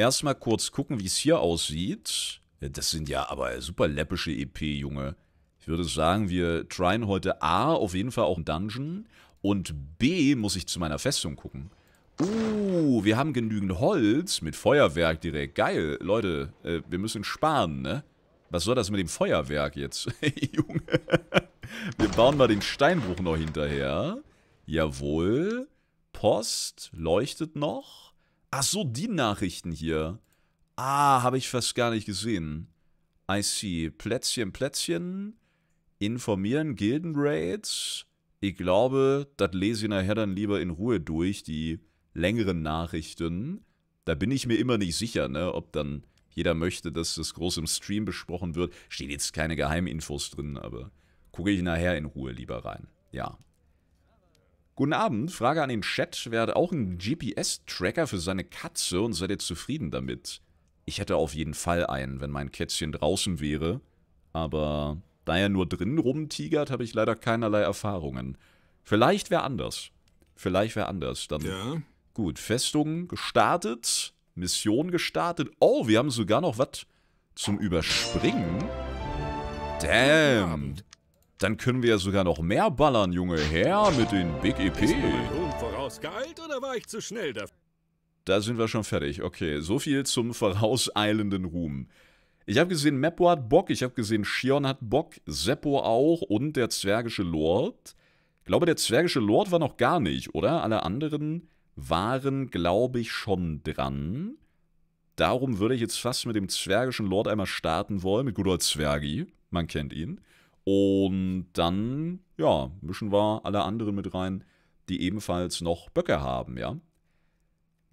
erstmal kurz gucken, wie es hier aussieht. Das sind ja aber super läppische EP, Junge. Ich würde sagen, wir tryen heute A, auf jeden Fall auch einen Dungeon. Und B, muss ich zu meiner Festung gucken. Uh, wir haben genügend Holz mit Feuerwerk direkt. Geil, Leute, äh, wir müssen sparen, ne? Was soll das mit dem Feuerwerk jetzt? Junge. Wir bauen mal den Steinbruch noch hinterher. Jawohl. Post leuchtet noch. Ach so, die Nachrichten hier. Ah, habe ich fast gar nicht gesehen. I see. Plätzchen, Plätzchen. Informieren, Gilden Raids. Ich glaube, das lese ich nachher dann lieber in Ruhe durch, die längeren Nachrichten. Da bin ich mir immer nicht sicher, ne, ob dann jeder möchte, dass das groß im Stream besprochen wird. Stehen jetzt keine Geheiminfos drin, aber gucke ich nachher in Ruhe lieber rein. Ja. Guten Abend, Frage an den Chat. Wer hat auch einen GPS-Tracker für seine Katze und seid ihr zufrieden damit? Ich hätte auf jeden Fall einen, wenn mein Kätzchen draußen wäre. Aber da er nur drin rumtigert, habe ich leider keinerlei Erfahrungen. Vielleicht wäre anders. Vielleicht wäre anders. Dann ja. Gut, Festung gestartet, Mission gestartet. Oh, wir haben sogar noch was zum Überspringen. Damn. Dann können wir ja sogar noch mehr ballern, Junge. Her mit den Big EP. vorausgeeilt oder war ich zu schnell dafür? Da sind wir schon fertig. Okay, so viel zum vorauseilenden Ruhm. Ich habe gesehen, Mepo hat Bock, ich habe gesehen, Shion hat Bock, Seppo auch und der zwergische Lord. Ich glaube, der zwergische Lord war noch gar nicht, oder? Alle anderen waren, glaube ich, schon dran. Darum würde ich jetzt fast mit dem zwergischen Lord einmal starten wollen, mit guter Zwergi, man kennt ihn. Und dann, ja, mischen wir alle anderen mit rein, die ebenfalls noch Böcke haben, ja.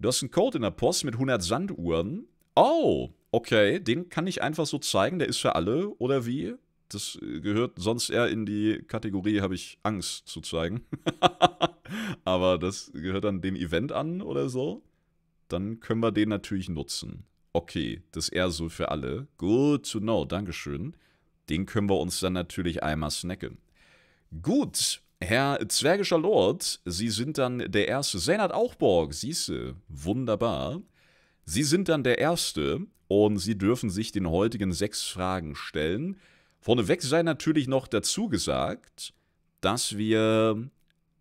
Du hast einen Code in der Post mit 100 Sanduhren. Oh, okay, den kann ich einfach so zeigen, der ist für alle, oder wie? Das äh, gehört sonst eher in die Kategorie, habe ich Angst zu zeigen. Aber das gehört dann dem Event an oder so. Dann können wir den natürlich nutzen. Okay, das ist eher so für alle. Good to know, Dankeschön. Den können wir uns dann natürlich einmal snacken. Gut, Herr Zwergischer Lord, Sie sind dann der Erste. Senat auch Borg, siehste, wunderbar. Sie sind dann der Erste und Sie dürfen sich den heutigen sechs Fragen stellen. Vorneweg sei natürlich noch dazu gesagt, dass wir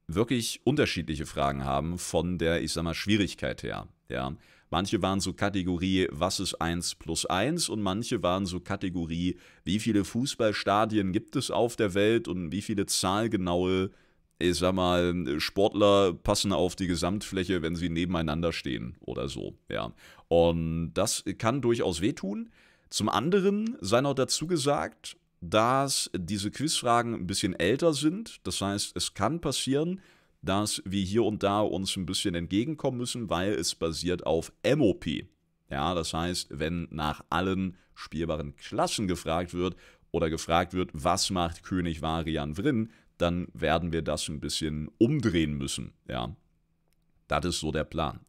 wirklich unterschiedliche Fragen haben von der, ich sag mal, Schwierigkeit her. Ja. Manche waren so Kategorie, was ist 1 plus 1 und manche waren so Kategorie, wie viele Fußballstadien gibt es auf der Welt und wie viele zahlgenaue, ich sag mal, Sportler passen auf die Gesamtfläche, wenn sie nebeneinander stehen oder so, ja. Und das kann durchaus wehtun. Zum anderen sei noch dazu gesagt, dass diese Quizfragen ein bisschen älter sind. Das heißt, es kann passieren, dass wir hier und da uns ein bisschen entgegenkommen müssen, weil es basiert auf MOP. Ja, das heißt, wenn nach allen spielbaren Klassen gefragt wird oder gefragt wird, was macht König Varian Vrin, dann werden wir das ein bisschen umdrehen müssen. Ja, das ist so der Plan.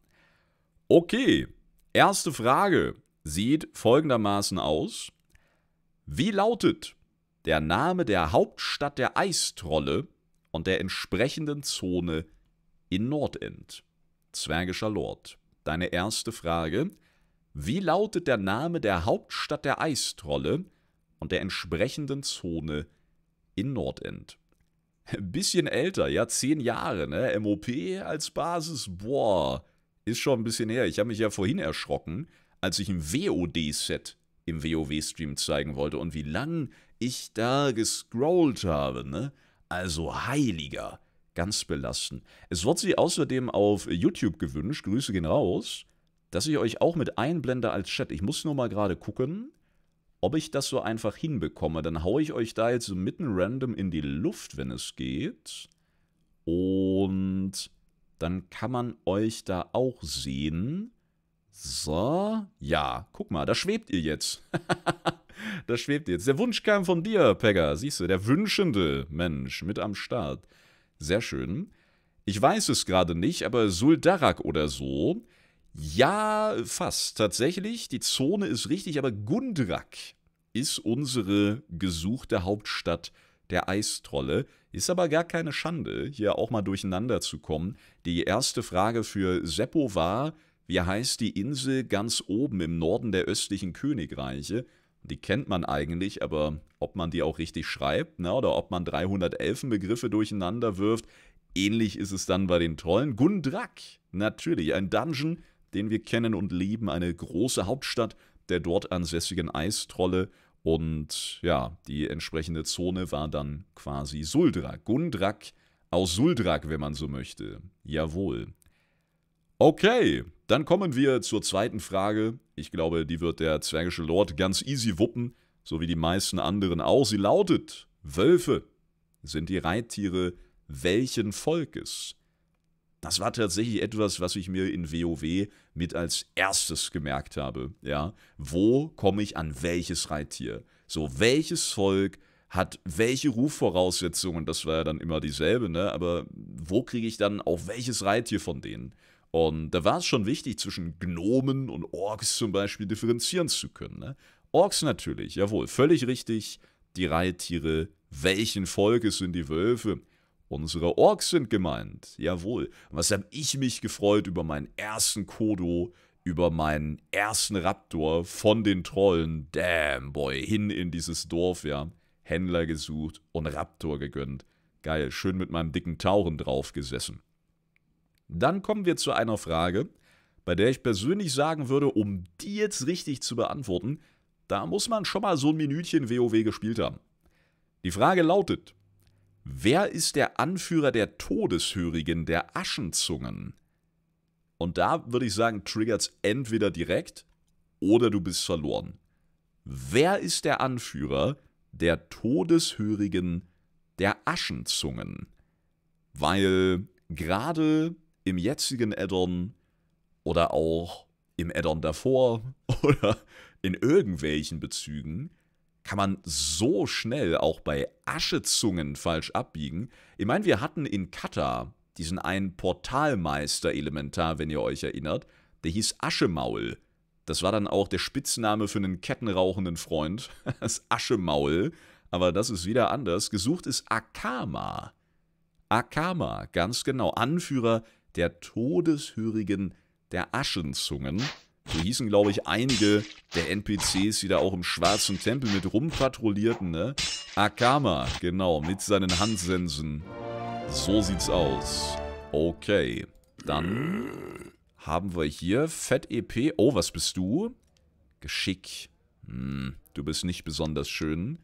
Okay, erste Frage sieht folgendermaßen aus. Wie lautet der Name der Hauptstadt der Eistrolle und der entsprechenden Zone in Nordend. Zwergischer Lord, deine erste Frage. Wie lautet der Name der Hauptstadt der Eistrolle und der entsprechenden Zone in Nordend? Bisschen älter, ja, zehn Jahre, ne? MOP als Basis, boah, ist schon ein bisschen her. Ich habe mich ja vorhin erschrocken, als ich ein WOD-Set im WoW-Stream zeigen wollte und wie lang ich da gescrollt habe, ne? also heiliger, ganz belastend. Es wird sie außerdem auf YouTube gewünscht, Grüße gehen raus, dass ich euch auch mit einblende als Chat. Ich muss nur mal gerade gucken, ob ich das so einfach hinbekomme. Dann haue ich euch da jetzt so mitten random in die Luft, wenn es geht. Und dann kann man euch da auch sehen. So, ja, guck mal, da schwebt ihr jetzt. Das schwebt jetzt. Der Wunsch kam von dir, Pegger. Siehst du, der wünschende Mensch mit am Start. Sehr schön. Ich weiß es gerade nicht, aber Suldarak oder so. Ja, fast. Tatsächlich, die Zone ist richtig, aber Gundrak ist unsere gesuchte Hauptstadt der Eistrolle. Ist aber gar keine Schande, hier auch mal durcheinander zu kommen. Die erste Frage für Seppo war, wie heißt die Insel ganz oben im Norden der östlichen Königreiche? Die kennt man eigentlich, aber ob man die auch richtig schreibt ne, oder ob man 300 Elfenbegriffe durcheinander wirft, ähnlich ist es dann bei den Trollen. Gundrak, natürlich, ein Dungeon, den wir kennen und lieben, eine große Hauptstadt der dort ansässigen Eistrolle und ja, die entsprechende Zone war dann quasi Suldrak. Gundrak aus Suldrak, wenn man so möchte. Jawohl. Okay, dann kommen wir zur zweiten Frage. Ich glaube, die wird der Zwergische Lord ganz easy wuppen, so wie die meisten anderen auch. Sie lautet: Wölfe sind die Reittiere welchen Volkes? Das war tatsächlich etwas, was ich mir in WoW mit als erstes gemerkt habe. Ja, wo komme ich an welches Reittier? So welches Volk hat welche Rufvoraussetzungen? Das war ja dann immer dieselbe, ne? Aber wo kriege ich dann auch welches Reittier von denen? Und da war es schon wichtig, zwischen Gnomen und Orks zum Beispiel differenzieren zu können. Ne? Orks natürlich, jawohl, völlig richtig. Die Reittiere, welchen Volkes sind die Wölfe? Unsere Orks sind gemeint, jawohl. was habe ich mich gefreut über meinen ersten Kodo, über meinen ersten Raptor von den Trollen. Damn, boy, hin in dieses Dorf, ja. Händler gesucht und Raptor gegönnt. Geil, schön mit meinem dicken Tauren drauf gesessen. Dann kommen wir zu einer Frage, bei der ich persönlich sagen würde, um die jetzt richtig zu beantworten, da muss man schon mal so ein Minütchen WoW gespielt haben. Die Frage lautet: Wer ist der Anführer der Todeshörigen, der Aschenzungen? Und da würde ich sagen, triggert's entweder direkt oder du bist verloren. Wer ist der Anführer der Todeshörigen, der Aschenzungen? Weil gerade im jetzigen Addon oder auch im Addon davor oder in irgendwelchen Bezügen kann man so schnell auch bei Aschezungen falsch abbiegen. Ich meine, wir hatten in Kata diesen einen Portalmeister-Elementar, wenn ihr euch erinnert, der hieß Aschemaul. Das war dann auch der Spitzname für einen kettenrauchenden Freund, das Aschemaul. Aber das ist wieder anders. Gesucht ist Akama. Akama, ganz genau, Anführer der Todeshörigen der Aschenzungen. So hießen, glaube ich, einige der NPCs, die da auch im schwarzen Tempel mit rumpatrouillierten, ne? Akama, genau, mit seinen Handsensen. So sieht's aus. Okay, dann haben wir hier Fett-EP. Oh, was bist du? Geschick. Hm, du bist nicht besonders schön.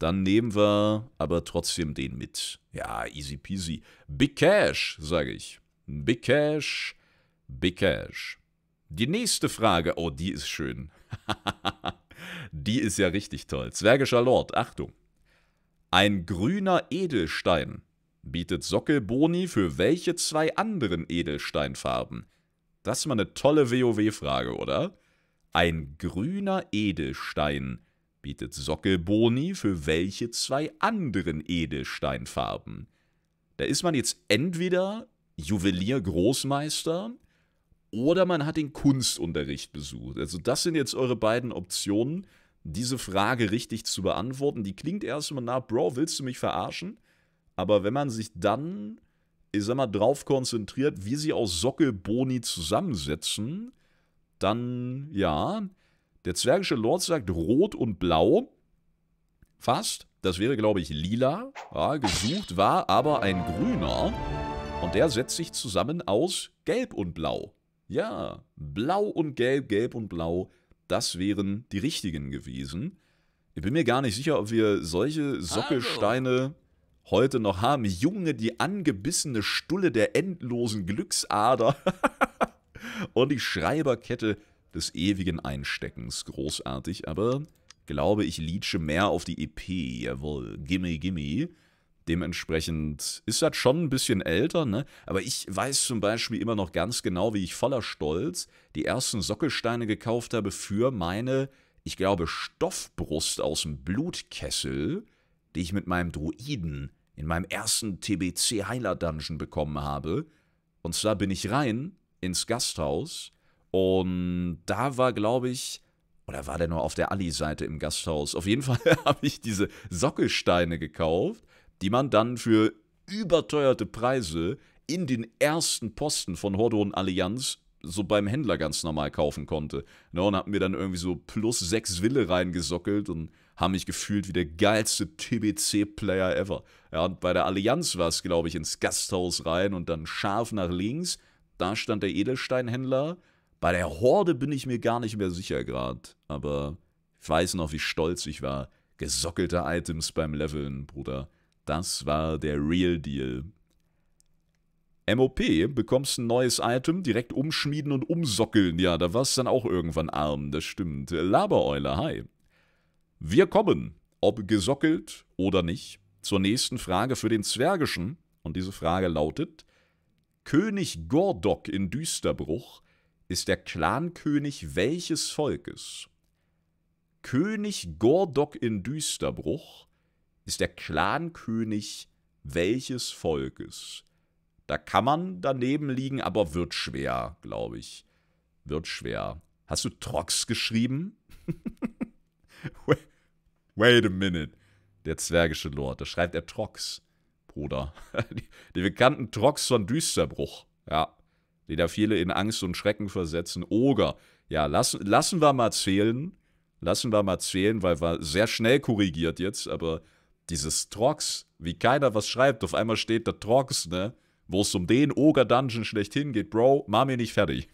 Dann nehmen wir aber trotzdem den mit. Ja, easy peasy. Big Cash, sage ich. Big Cash, Big Cash. Die nächste Frage, oh, die ist schön. die ist ja richtig toll. Zwergischer Lord, Achtung. Ein grüner Edelstein bietet Sockelboni für welche zwei anderen Edelsteinfarben? Das ist mal eine tolle WoW-Frage, oder? Ein grüner Edelstein bietet Sockelboni für welche zwei anderen Edelsteinfarben? Da ist man jetzt entweder Juwelier-Großmeister oder man hat den Kunstunterricht besucht. Also das sind jetzt eure beiden Optionen, diese Frage richtig zu beantworten. Die klingt erstmal nach, Bro, willst du mich verarschen? Aber wenn man sich dann, ich sag mal, drauf konzentriert, wie sie aus Sockelboni zusammensetzen, dann, ja, der zwergische Lord sagt rot und blau. Fast. Das wäre, glaube ich, lila. Ja, gesucht war aber ein grüner. Und der setzt sich zusammen aus Gelb und Blau. Ja, Blau und Gelb, Gelb und Blau, das wären die richtigen gewesen. Ich bin mir gar nicht sicher, ob wir solche Sockelsteine also. heute noch haben. Junge, die angebissene Stulle der endlosen Glücksader und die Schreiberkette des ewigen Einsteckens. Großartig, aber glaube ich, lietsche mehr auf die EP. Jawohl, gimme, gimme. Dementsprechend ist das schon ein bisschen älter, ne? aber ich weiß zum Beispiel immer noch ganz genau, wie ich voller Stolz die ersten Sockelsteine gekauft habe für meine, ich glaube, Stoffbrust aus dem Blutkessel, die ich mit meinem Druiden in meinem ersten TBC Heiler Dungeon bekommen habe. Und zwar bin ich rein ins Gasthaus und da war, glaube ich, oder war der nur auf der Ali-Seite im Gasthaus? Auf jeden Fall habe ich diese Sockelsteine gekauft die man dann für überteuerte Preise in den ersten Posten von Horde und Allianz so beim Händler ganz normal kaufen konnte. Ne, und hatten mir dann irgendwie so plus sechs Wille reingesockelt und haben mich gefühlt wie der geilste TBC-Player ever. Ja, und bei der Allianz war es, glaube ich, ins Gasthaus rein und dann scharf nach links. Da stand der Edelsteinhändler. Bei der Horde bin ich mir gar nicht mehr sicher gerade. Aber ich weiß noch, wie stolz ich war. Gesockelte Items beim Leveln, Bruder. Das war der Real Deal. MOP, bekommst ein neues Item, direkt umschmieden und umsockeln. Ja, da warst dann auch irgendwann arm, das stimmt. Labereule, hi. Wir kommen, ob gesockelt oder nicht, zur nächsten Frage für den Zwergischen. Und diese Frage lautet, König Gordok in Düsterbruch ist der Clankönig welches Volkes? König Gordok in Düsterbruch ist der Clankönig welches Volkes? Da kann man daneben liegen, aber wird schwer, glaube ich. Wird schwer. Hast du Trox geschrieben? Wait a minute. Der zwergische Lord, da schreibt er Trox, Bruder. Die bekannten Trox von Düsterbruch, ja. Die da viele in Angst und Schrecken versetzen. Oger, ja, lassen, lassen wir mal zählen. Lassen wir mal zählen, weil wir sehr schnell korrigiert jetzt, aber dieses Trox, wie keiner was schreibt, auf einmal steht der Trox, ne? Wo es um den ogre dungeon schlechthin geht, Bro, mach mir nicht fertig.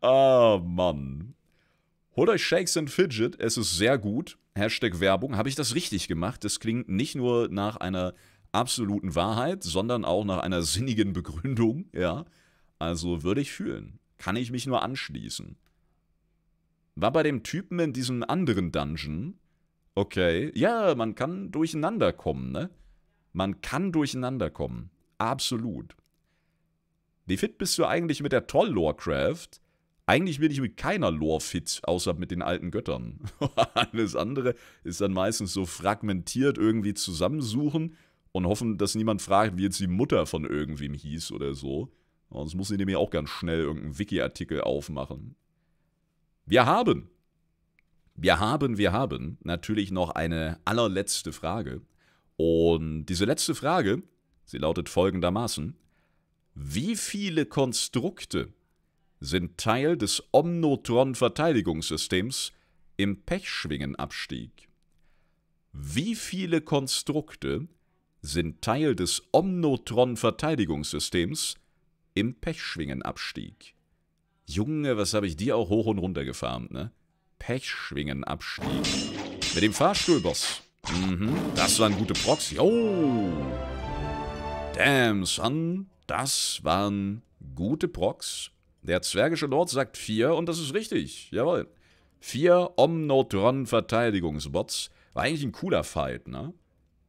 oh Mann. Holt euch Shakes and Fidget, es ist sehr gut. Hashtag Werbung. Habe ich das richtig gemacht? Das klingt nicht nur nach einer absoluten Wahrheit, sondern auch nach einer sinnigen Begründung, ja. Also würde ich fühlen. Kann ich mich nur anschließen. War bei dem Typen in diesem anderen Dungeon, Okay. Ja, man kann durcheinander kommen, ne? Man kann durcheinander kommen. Absolut. Wie fit bist du eigentlich mit der Toll-Lorecraft? Eigentlich bin ich mit keiner Lore fit, außer mit den alten Göttern. Alles andere ist dann meistens so fragmentiert irgendwie zusammensuchen und hoffen, dass niemand fragt, wie jetzt die Mutter von irgendwem hieß oder so. Sonst muss ich nämlich auch ganz schnell irgendeinen Wiki-Artikel aufmachen. Wir haben wir haben, wir haben natürlich noch eine allerletzte Frage. Und diese letzte Frage, sie lautet folgendermaßen. Wie viele Konstrukte sind Teil des Omnotron-Verteidigungssystems im Pechschwingenabstieg? Wie viele Konstrukte sind Teil des Omnotron-Verteidigungssystems im Pechschwingenabstieg? Junge, was habe ich dir auch hoch und runter gefarmt, ne? Pechschwingenabstieg. Mit dem Fahrstuhlboss. Mhm, oh. das waren gute Prox. Yo! Damn, son. Das waren gute Prox. Der zwergische Lord sagt vier und das ist richtig. Jawohl. Vier Omnotron-Verteidigungsbots. War eigentlich ein cooler Fight, ne?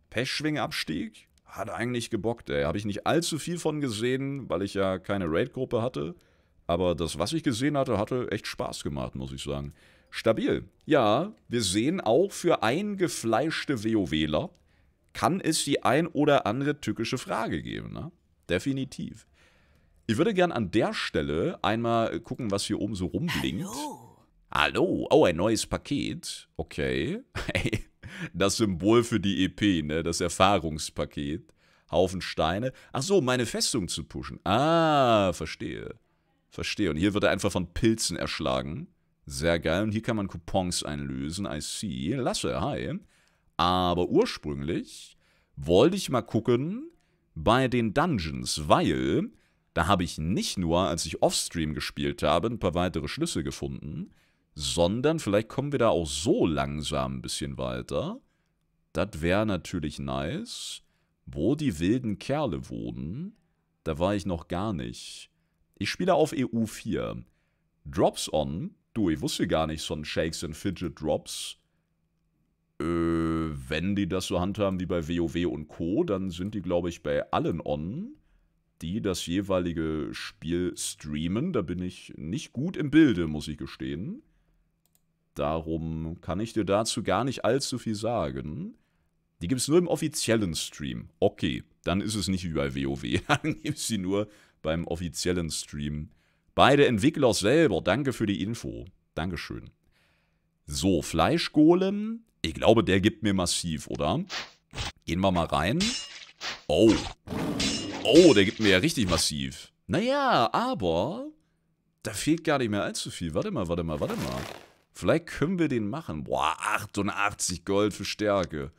Pechschwingenabstieg? Hat eigentlich gebockt, ey. Habe ich nicht allzu viel von gesehen, weil ich ja keine Raid-Gruppe hatte. Aber das, was ich gesehen hatte, hatte echt Spaß gemacht, muss ich sagen. Stabil. Ja, wir sehen auch für eingefleischte WoWler kann es die ein oder andere tückische Frage geben. Ne? Definitiv. Ich würde gern an der Stelle einmal gucken, was hier oben so rumblinkt. Hallo. Hallo. Oh, ein neues Paket. Okay. das Symbol für die EP, ne? Das Erfahrungspaket. Haufen Steine. Ach so, meine Festung zu pushen. Ah, verstehe. Verstehe. Und hier wird er einfach von Pilzen erschlagen. Sehr geil. Und hier kann man Coupons einlösen. I see. Lasse, hi. Aber ursprünglich wollte ich mal gucken bei den Dungeons, weil da habe ich nicht nur, als ich Offstream gespielt habe, ein paar weitere Schlüsse gefunden, sondern vielleicht kommen wir da auch so langsam ein bisschen weiter. Das wäre natürlich nice. Wo die wilden Kerle wohnen, da war ich noch gar nicht. Ich spiele auf EU4. Drops on du, ich wusste gar nichts von Shakes and Fidget Drops. Äh, wenn die das so handhaben wie bei WoW und Co., dann sind die, glaube ich, bei allen on, die das jeweilige Spiel streamen. Da bin ich nicht gut im Bilde, muss ich gestehen. Darum kann ich dir dazu gar nicht allzu viel sagen. Die gibt es nur im offiziellen Stream. Okay, dann ist es nicht wie bei WoW. dann gibt es sie nur beim offiziellen Stream Beide Entwickler selber, danke für die Info. Dankeschön. So, Fleischgolem. Ich glaube, der gibt mir massiv, oder? Gehen wir mal rein. Oh. Oh, der gibt mir ja richtig massiv. Naja, aber... Da fehlt gar nicht mehr allzu viel. Warte mal, warte mal, warte mal. Vielleicht können wir den machen. Boah, 88 Gold für Stärke.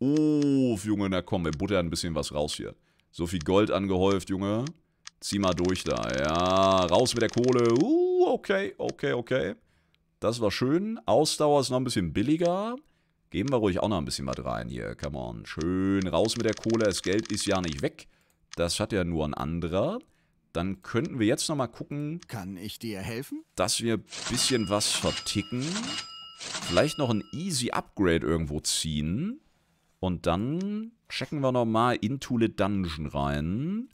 Oh, Junge, na komm, wir buttern ein bisschen was raus hier. So viel Gold angehäuft, Junge. Zieh mal durch da. Ja, raus mit der Kohle. Uh, okay, okay, okay. Das war schön. Ausdauer ist noch ein bisschen billiger. Geben wir ruhig auch noch ein bisschen was rein hier. Come on. Schön raus mit der Kohle. Das Geld ist ja nicht weg. Das hat ja nur ein anderer. Dann könnten wir jetzt nochmal gucken. Kann ich dir helfen? Dass wir ein bisschen was verticken. Vielleicht noch ein Easy Upgrade irgendwo ziehen. Und dann checken wir nochmal Into the Dungeon rein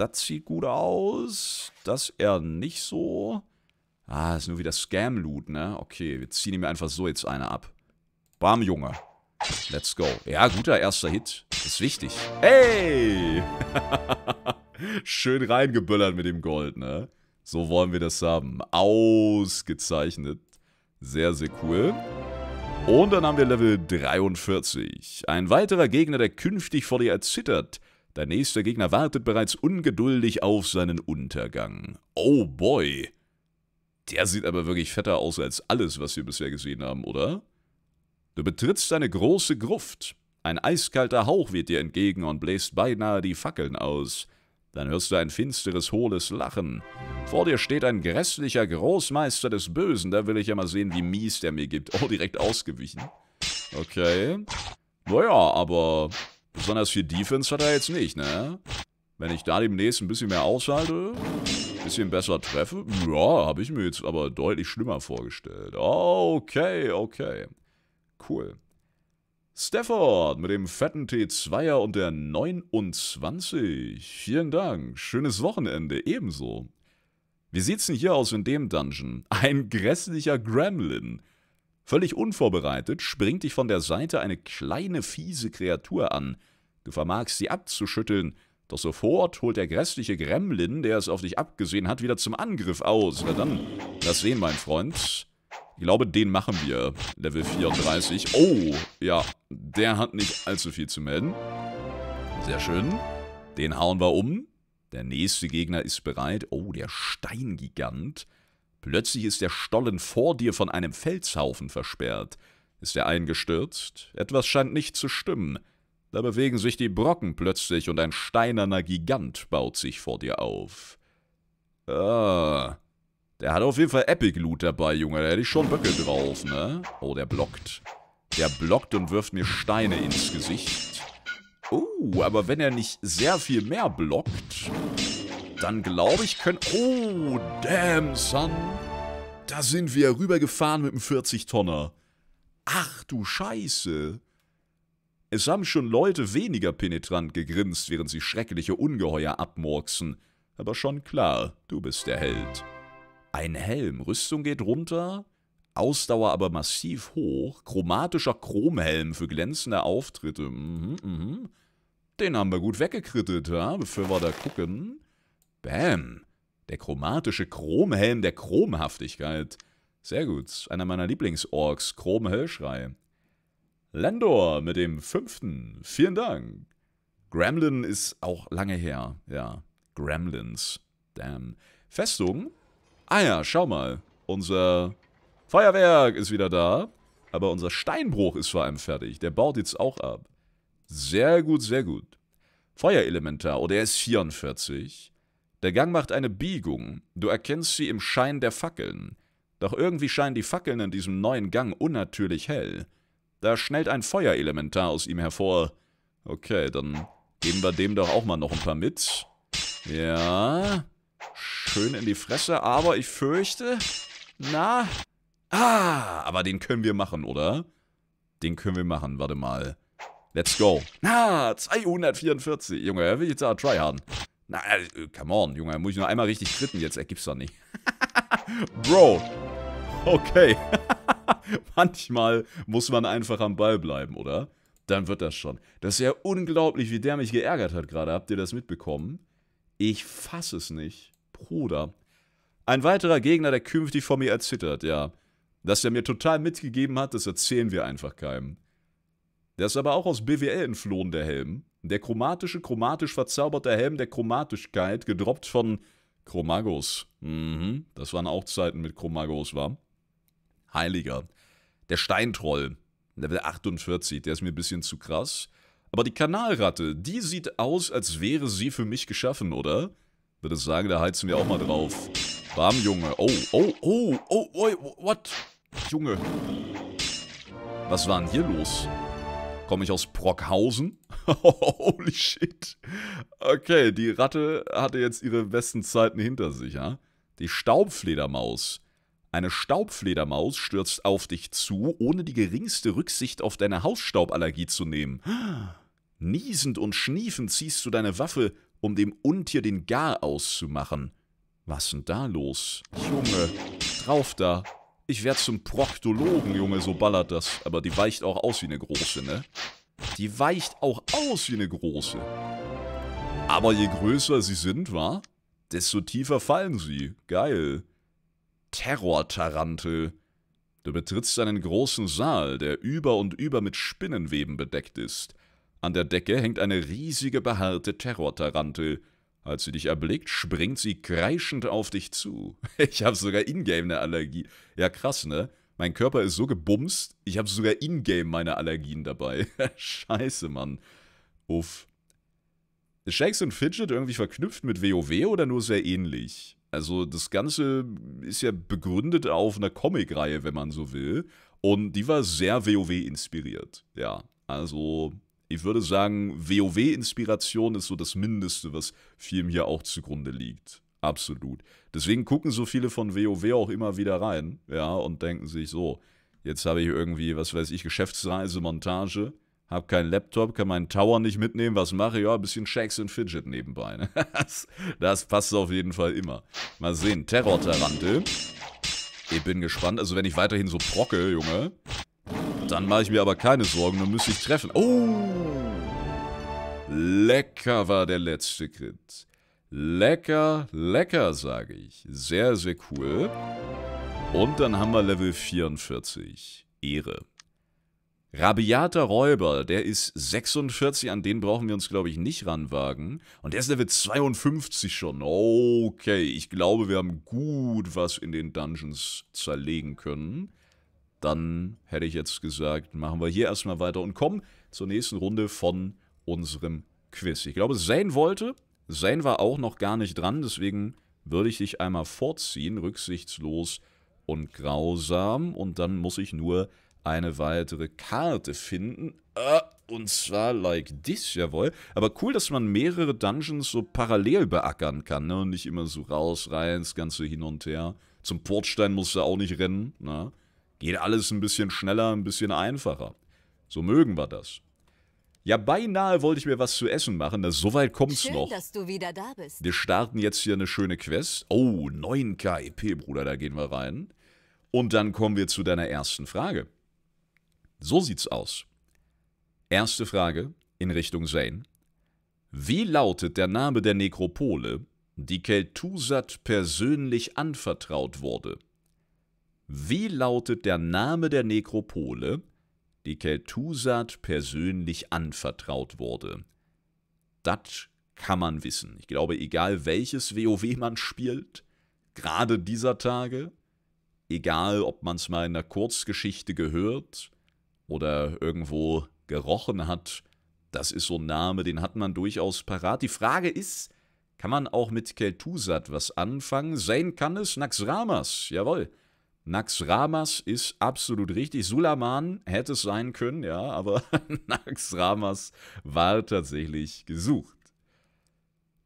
das sieht gut aus. Das eher nicht so. Ah, ist nur wieder Scam-Loot, ne? Okay, wir ziehen ihm einfach so jetzt eine ab. Bam, Junge. Let's go. Ja, guter erster Hit. Ist wichtig. Hey! Schön reingeböllert mit dem Gold, ne? So wollen wir das haben. Ausgezeichnet. Sehr, sehr cool. Und dann haben wir Level 43. Ein weiterer Gegner, der künftig vor dir erzittert. Dein nächster Gegner wartet bereits ungeduldig auf seinen Untergang. Oh boy! Der sieht aber wirklich fetter aus als alles, was wir bisher gesehen haben, oder? Du betrittst eine große Gruft. Ein eiskalter Hauch weht dir entgegen und bläst beinahe die Fackeln aus. Dann hörst du ein finsteres, hohles Lachen. Vor dir steht ein grässlicher Großmeister des Bösen. Da will ich ja mal sehen, wie mies der mir gibt. Oh, direkt ausgewichen. Okay. Naja, aber Besonders viel Defense hat er jetzt nicht, ne? Wenn ich da demnächst ein bisschen mehr aushalte, ein bisschen besser treffe, ja, habe ich mir jetzt aber deutlich schlimmer vorgestellt. Okay, okay. Cool. Stafford mit dem fetten T2er und der 29. Vielen Dank. Schönes Wochenende ebenso. Wie sieht's denn hier aus in dem Dungeon? Ein grässlicher Gremlin. Völlig unvorbereitet springt dich von der Seite eine kleine fiese Kreatur an. Du vermagst sie abzuschütteln, doch sofort holt der grässliche Gremlin, der es auf dich abgesehen hat, wieder zum Angriff aus. Na dann, lass sehen, mein Freund. Ich glaube, den machen wir. Level 34. Oh, ja, der hat nicht allzu viel zu melden. Sehr schön. Den hauen wir um. Der nächste Gegner ist bereit. Oh, der Steingigant. Plötzlich ist der Stollen vor dir von einem Felshaufen versperrt. Ist er eingestürzt? Etwas scheint nicht zu stimmen. Da bewegen sich die Brocken plötzlich und ein steinerner Gigant baut sich vor dir auf. Ah, der hat auf jeden Fall Epic Loot dabei, Junge. Da hätte ich schon Böcke drauf, ne? Oh, der blockt. Der blockt und wirft mir Steine ins Gesicht. Oh, aber wenn er nicht sehr viel mehr blockt, dann glaube ich können... Oh, damn, son. Da sind wir rübergefahren mit dem 40-Tonner. Ach du Scheiße. Es haben schon Leute weniger penetrant gegrinst, während sie schreckliche Ungeheuer abmurksen. Aber schon klar, du bist der Held. Ein Helm, Rüstung geht runter, Ausdauer aber massiv hoch, chromatischer Chromhelm für glänzende Auftritte. Mhm, mhm. Den haben wir gut weggekrittet, ja? bevor wir da gucken. Bam! Der chromatische Chromhelm der Chromhaftigkeit. Sehr gut, einer meiner Lieblingsorks, Chromhellschrei. Landor mit dem fünften, vielen Dank. Gremlin ist auch lange her, ja. Gremlins, damn. Festung? Ah ja, schau mal, unser Feuerwerk ist wieder da, aber unser Steinbruch ist vor allem fertig. Der baut jetzt auch ab. Sehr gut, sehr gut. Feuerelementar, oh, der ist 44. Der Gang macht eine Biegung, du erkennst sie im Schein der Fackeln. Doch irgendwie scheinen die Fackeln in diesem neuen Gang unnatürlich hell. Da schnellt ein Feuerelementar aus ihm hervor. Okay, dann geben wir dem doch auch mal noch ein paar mit. Ja. Schön in die Fresse, aber ich fürchte... Na? Ah, aber den können wir machen, oder? Den können wir machen, warte mal. Let's go. Na, ah, 244. Junge, will ich jetzt auch tryharden. Na, also, äh, come on, Junge. Muss ich nur einmal richtig tritten jetzt. Ergibt's äh, doch nicht. Bro. Okay. Manchmal muss man einfach am Ball bleiben, oder? Dann wird das schon. Das ist ja unglaublich, wie der mich geärgert hat gerade. Habt ihr das mitbekommen? Ich fass es nicht. Bruder. Ein weiterer Gegner, der künftig vor mir erzittert, ja. Dass er mir total mitgegeben hat, das erzählen wir einfach keinem. Der ist aber auch aus BWL entflohen, der Helm. Der chromatische, chromatisch verzauberte Helm der Chromatischkeit, gedroppt von Chromagos. Mhm, das waren auch Zeiten mit Chromagos, war. Heiliger. Der Steintroll, Level 48, der ist mir ein bisschen zu krass. Aber die Kanalratte, die sieht aus, als wäre sie für mich geschaffen, oder? Würde sagen, da heizen wir auch mal drauf. Bam, Junge. Oh, oh, oh, oh, oh, what? Junge. Was war denn hier los? Komme ich aus Brockhausen? Holy shit. Okay, die Ratte hatte jetzt ihre besten Zeiten hinter sich, ja? Die Staubfledermaus. Eine Staubfledermaus stürzt auf dich zu, ohne die geringste Rücksicht auf deine Hausstauballergie zu nehmen. Niesend und schniefend ziehst du deine Waffe, um dem Untier den Gar auszumachen. Was denn da los? Junge, drauf da. Ich werde zum Proktologen, Junge, so ballert das. Aber die weicht auch aus wie eine große, ne? Die weicht auch aus wie eine große. Aber je größer sie sind, wa? Desto tiefer fallen sie. Geil. Terror-Tarantel. Du betrittst einen großen Saal, der über und über mit Spinnenweben bedeckt ist. An der Decke hängt eine riesige behaarte Terror-Tarantel. Als sie dich erblickt, springt sie kreischend auf dich zu. Ich habe sogar ingame eine Allergie. Ja, krass, ne? Mein Körper ist so gebumst, ich habe sogar ingame meine Allergien dabei. Scheiße, Mann. Uff. Ist Shakes und Fidget irgendwie verknüpft mit WoW oder nur sehr ähnlich? Also das Ganze ist ja begründet auf einer Comic-Reihe, wenn man so will. Und die war sehr WoW inspiriert. Ja, also ich würde sagen, WoW-Inspiration ist so das Mindeste, was vielem hier auch zugrunde liegt. Absolut. Deswegen gucken so viele von WoW auch immer wieder rein, ja, und denken sich so, jetzt habe ich irgendwie, was weiß ich, Geschäftsreise, Montage, habe keinen Laptop, kann meinen Tower nicht mitnehmen, was mache ich? Ja, ein bisschen Shakes und Fidget nebenbei. Ne? Das, das, passt auf jeden Fall immer. Mal sehen, Terror-Tarantel. Ich bin gespannt, also wenn ich weiterhin so procke, Junge, dann mache ich mir aber keine Sorgen, dann müsste ich treffen. Oh! Lecker war der letzte Crit. Lecker, lecker, sage ich. Sehr, sehr cool. Und dann haben wir Level 44. Ehre. Rabiater Räuber, der ist 46, an den brauchen wir uns, glaube ich, nicht ranwagen. Und der ist Level 52 schon. Okay, ich glaube, wir haben gut was in den Dungeons zerlegen können dann hätte ich jetzt gesagt, machen wir hier erstmal weiter und kommen zur nächsten Runde von unserem Quiz. Ich glaube, Zane wollte. Zane war auch noch gar nicht dran, deswegen würde ich dich einmal vorziehen, rücksichtslos und grausam. Und dann muss ich nur eine weitere Karte finden. Ah, und zwar like this, jawohl. Aber cool, dass man mehrere Dungeons so parallel beackern kann, ne? Und nicht immer so raus, rein, das Ganze hin und her. Zum Portstein musst du auch nicht rennen, ne? Geht alles ein bisschen schneller, ein bisschen einfacher. So mögen wir das. Ja, beinahe wollte ich mir was zu essen machen, so weit kommt's Schön, noch. dass du wieder da bist. Wir starten jetzt hier eine schöne Quest. Oh, 9 KIP, Bruder, da gehen wir rein. Und dann kommen wir zu deiner ersten Frage. So sieht's aus. Erste Frage in Richtung Zane. Wie lautet der Name der Nekropole, die Keltusat persönlich anvertraut wurde? Wie lautet der Name der Nekropole, die Keltusat persönlich anvertraut wurde? Das kann man wissen. Ich glaube, egal welches WoW man spielt, gerade dieser Tage, egal ob man es mal in einer Kurzgeschichte gehört oder irgendwo gerochen hat, das ist so ein Name, den hat man durchaus parat. Die Frage ist, kann man auch mit Keltusat was anfangen? Sein kann es Naxramas, jawohl. Nax Ramas ist absolut richtig. Sulaman hätte es sein können, ja, aber Nax Ramas war tatsächlich gesucht.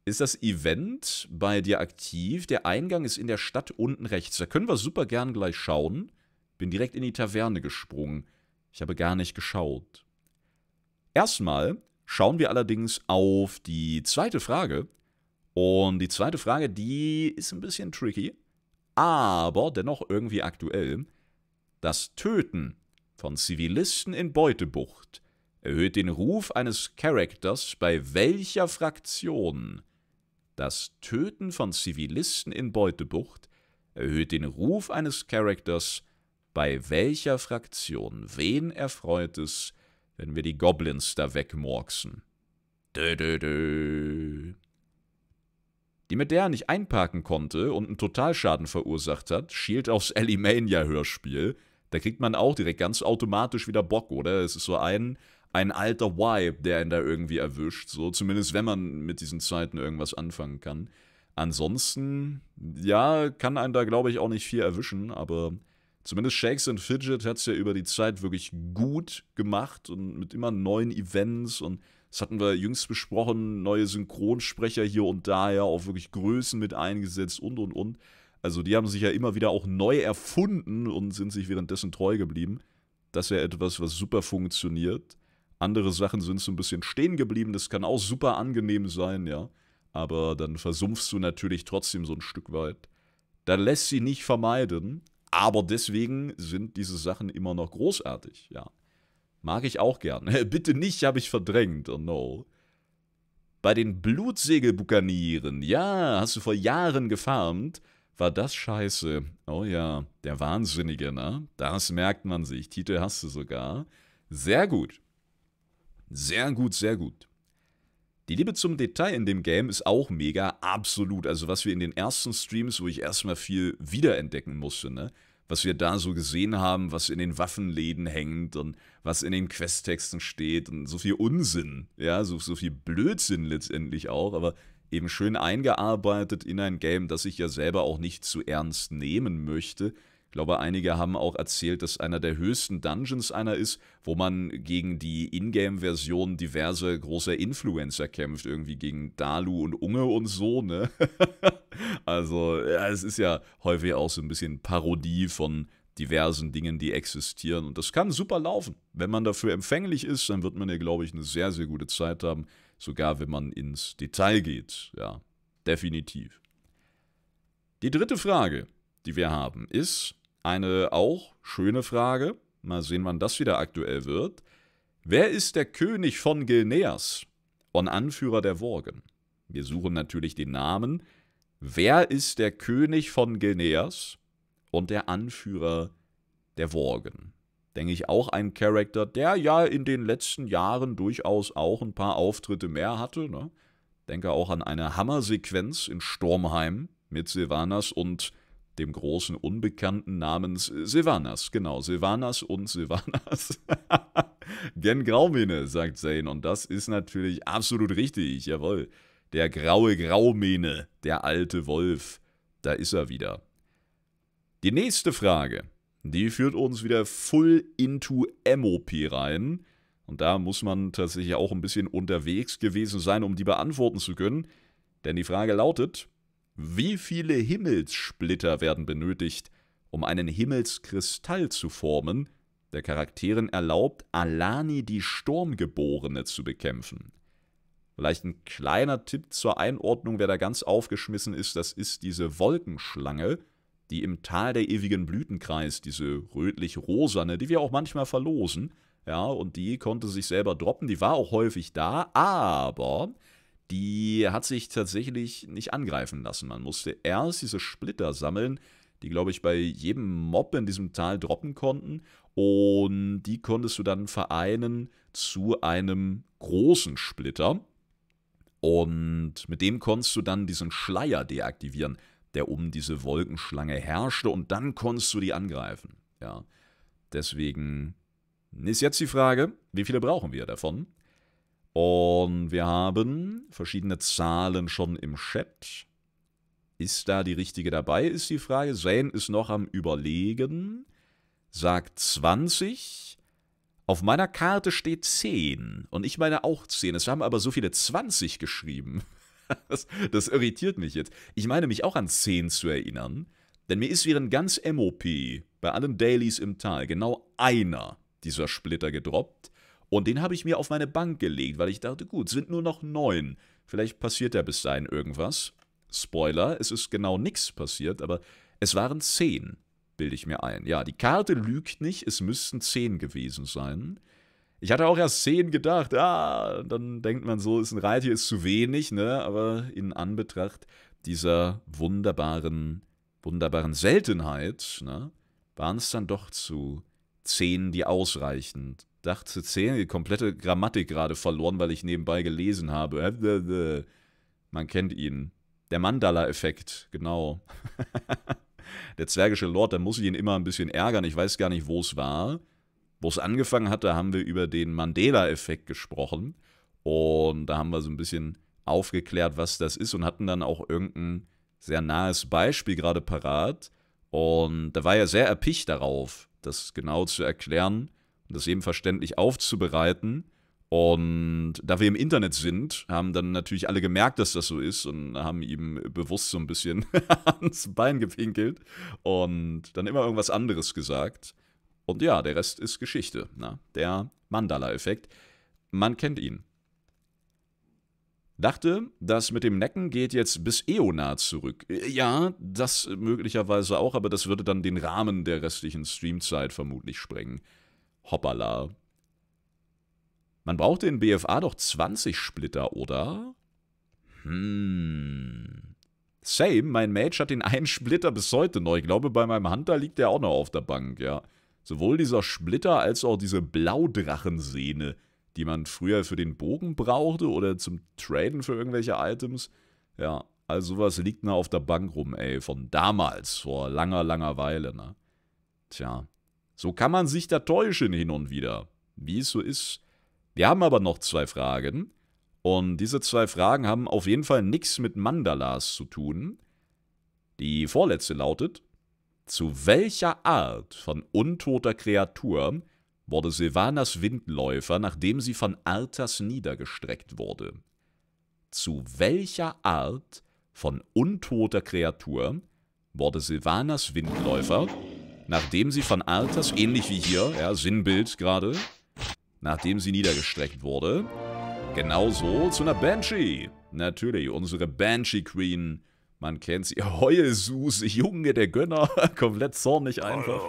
Ist das Event bei dir aktiv? Der Eingang ist in der Stadt unten rechts. Da können wir super gern gleich schauen. Bin direkt in die Taverne gesprungen. Ich habe gar nicht geschaut. Erstmal schauen wir allerdings auf die zweite Frage. Und die zweite Frage, die ist ein bisschen tricky aber dennoch irgendwie aktuell, das Töten von Zivilisten in Beutebucht erhöht den Ruf eines Charakters bei welcher Fraktion? Das Töten von Zivilisten in Beutebucht erhöht den Ruf eines Charakters bei welcher Fraktion? Wen erfreut es, wenn wir die Goblins da wegmorksen? Dö, dö, dö die mit der er nicht einparken konnte und einen Totalschaden verursacht hat, schielt aufs Alimania-Hörspiel. Da kriegt man auch direkt ganz automatisch wieder Bock, oder? Es ist so ein, ein alter Vibe, der ihn da irgendwie erwischt. So, zumindest wenn man mit diesen Zeiten irgendwas anfangen kann. Ansonsten, ja, kann einen da, glaube ich, auch nicht viel erwischen, aber zumindest Shakes and Fidget hat es ja über die Zeit wirklich gut gemacht und mit immer neuen Events und das hatten wir jüngst besprochen, neue Synchronsprecher hier und da ja auch wirklich Größen mit eingesetzt und und und. Also die haben sich ja immer wieder auch neu erfunden und sind sich währenddessen treu geblieben. Das wäre etwas, was super funktioniert. Andere Sachen sind so ein bisschen stehen geblieben, das kann auch super angenehm sein, ja. Aber dann versumpfst du natürlich trotzdem so ein Stück weit. Da lässt sie nicht vermeiden, aber deswegen sind diese Sachen immer noch großartig, ja. Mag ich auch gern. Bitte nicht, habe ich verdrängt. Oh no. Bei den Blutsegelbukanieren, ja, hast du vor Jahren gefarmt. War das scheiße. Oh ja, der Wahnsinnige, ne? Das merkt man sich. Titel hast du sogar. Sehr gut. Sehr gut, sehr gut. Die Liebe zum Detail in dem Game ist auch mega, absolut. Also was wir in den ersten Streams, wo ich erstmal viel wiederentdecken musste, ne? was wir da so gesehen haben, was in den Waffenläden hängt und was in den Questtexten steht und so viel Unsinn, ja, so, so viel Blödsinn letztendlich auch, aber eben schön eingearbeitet in ein Game, das ich ja selber auch nicht zu ernst nehmen möchte, glaube, einige haben auch erzählt, dass einer der höchsten Dungeons einer ist, wo man gegen die Ingame-Version diverse großer Influencer kämpft, irgendwie gegen Dalu und Unge und so, ne? also, ja, es ist ja häufig auch so ein bisschen Parodie von diversen Dingen, die existieren. Und das kann super laufen. Wenn man dafür empfänglich ist, dann wird man ja, glaube ich, eine sehr, sehr gute Zeit haben. Sogar wenn man ins Detail geht. Ja, definitiv. Die dritte Frage, die wir haben, ist, eine auch schöne Frage, mal sehen, wann das wieder aktuell wird. Wer ist der König von Gilneas und Anführer der Worgen? Wir suchen natürlich den Namen. Wer ist der König von Gilneas und der Anführer der Worgen? Denke ich auch ein Charakter, der ja in den letzten Jahren durchaus auch ein paar Auftritte mehr hatte. Ne? Denke auch an eine Hammersequenz in Sturmheim mit Silvanas und dem großen Unbekannten namens Silvanas. Genau, Silvanas und Silvanas. Gen Graumähne, sagt Zane. Und das ist natürlich absolut richtig. Jawohl. Der graue Graumähne, der alte Wolf. Da ist er wieder. Die nächste Frage, die führt uns wieder full into MOP rein. Und da muss man tatsächlich auch ein bisschen unterwegs gewesen sein, um die beantworten zu können. Denn die Frage lautet, wie viele Himmelssplitter werden benötigt, um einen Himmelskristall zu formen, der Charakteren erlaubt, Alani die Sturmgeborene zu bekämpfen? Vielleicht ein kleiner Tipp zur Einordnung, wer da ganz aufgeschmissen ist, das ist diese Wolkenschlange, die im Tal der ewigen Blütenkreis, diese rötlich-rosane, die wir auch manchmal verlosen, ja, und die konnte sich selber droppen, die war auch häufig da, aber die hat sich tatsächlich nicht angreifen lassen. Man musste erst diese Splitter sammeln, die, glaube ich, bei jedem Mob in diesem Tal droppen konnten. Und die konntest du dann vereinen zu einem großen Splitter. Und mit dem konntest du dann diesen Schleier deaktivieren, der um diese Wolkenschlange herrschte. Und dann konntest du die angreifen. Ja. Deswegen ist jetzt die Frage, wie viele brauchen wir davon? Und wir haben verschiedene Zahlen schon im Chat. Ist da die richtige dabei, ist die Frage. Zane ist noch am Überlegen. Sagt 20. Auf meiner Karte steht 10. Und ich meine auch 10. Es haben aber so viele 20 geschrieben. Das, das irritiert mich jetzt. Ich meine mich auch an 10 zu erinnern. Denn mir ist während ganz MOP bei allen Dailies im Tal genau einer dieser Splitter gedroppt. Und den habe ich mir auf meine Bank gelegt, weil ich dachte, gut, es sind nur noch neun. Vielleicht passiert ja bis dahin irgendwas. Spoiler, es ist genau nichts passiert, aber es waren zehn, bilde ich mir ein. Ja, die Karte lügt nicht, es müssten zehn gewesen sein. Ich hatte auch erst zehn gedacht, ah, dann denkt man so, ist ein Reittier, ist zu wenig, ne? Aber in Anbetracht dieser wunderbaren, wunderbaren Seltenheit, ne, waren es dann doch zu zehn, die ausreichend Dach zu zählen, die komplette Grammatik gerade verloren, weil ich nebenbei gelesen habe. Man kennt ihn. Der Mandala-Effekt, genau. der zwergische Lord, da muss ich ihn immer ein bisschen ärgern. Ich weiß gar nicht, wo es war. Wo es angefangen hat, da haben wir über den Mandela-Effekt gesprochen. Und da haben wir so ein bisschen aufgeklärt, was das ist und hatten dann auch irgendein sehr nahes Beispiel gerade parat. Und da war er sehr erpicht darauf, das genau zu erklären das eben verständlich aufzubereiten. Und da wir im Internet sind, haben dann natürlich alle gemerkt, dass das so ist und haben ihm bewusst so ein bisschen ans Bein gepinkelt und dann immer irgendwas anderes gesagt. Und ja, der Rest ist Geschichte. Na? Der Mandala-Effekt. Man kennt ihn. Dachte, das mit dem Necken geht jetzt bis Eonat zurück. Ja, das möglicherweise auch, aber das würde dann den Rahmen der restlichen Streamzeit vermutlich sprengen. Hoppala. Man braucht in BFA doch 20 Splitter, oder? Hm. Same, mein Mage hat den einen Splitter bis heute noch. Ich glaube, bei meinem Hunter liegt der auch noch auf der Bank, ja. Sowohl dieser Splitter als auch diese Blaudrachensehne, die man früher für den Bogen brauchte oder zum Traden für irgendwelche Items. Ja, also sowas liegt noch auf der Bank rum, ey. Von damals, vor langer, langer Weile, ne? Tja, so kann man sich da täuschen hin und wieder. Wie es so ist. Wir haben aber noch zwei Fragen. Und diese zwei Fragen haben auf jeden Fall nichts mit Mandalas zu tun. Die vorletzte lautet: Zu welcher Art von untoter Kreatur wurde Silvanas Windläufer, nachdem sie von Arthas niedergestreckt wurde? Zu welcher Art von untoter Kreatur wurde Silvanas Windläufer, nachdem sie von Alters, ähnlich wie hier, ja, Sinnbild gerade, nachdem sie niedergestreckt wurde, genauso zu einer Banshee. Natürlich, unsere Banshee Queen. Man kennt sie. Heulsuse, Junge, der Gönner. Komplett zornig einfach.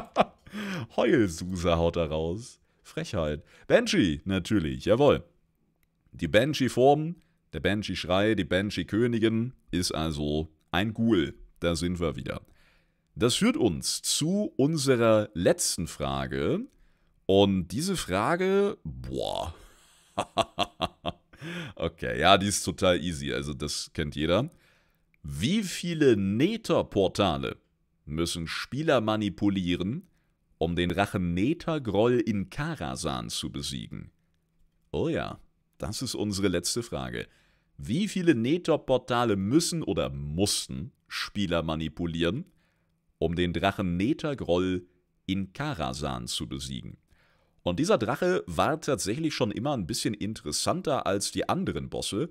Heulsuse haut da raus. Frechheit. Banshee, natürlich, jawohl. Die Banshee-Form, der Banshee-Schrei, die Banshee-Königin ist also ein Ghoul. Da sind wir wieder. Das führt uns zu unserer letzten Frage. Und diese Frage, boah. okay, ja, die ist total easy, also das kennt jeder. Wie viele Nether-Portale müssen Spieler manipulieren, um den Drachen Nether-Groll in Karasan zu besiegen? Oh ja, das ist unsere letzte Frage. Wie viele Nether-Portale müssen oder mussten Spieler manipulieren, um den Drachen Netagroll in Karasan zu besiegen. Und dieser Drache war tatsächlich schon immer ein bisschen interessanter als die anderen Bosse,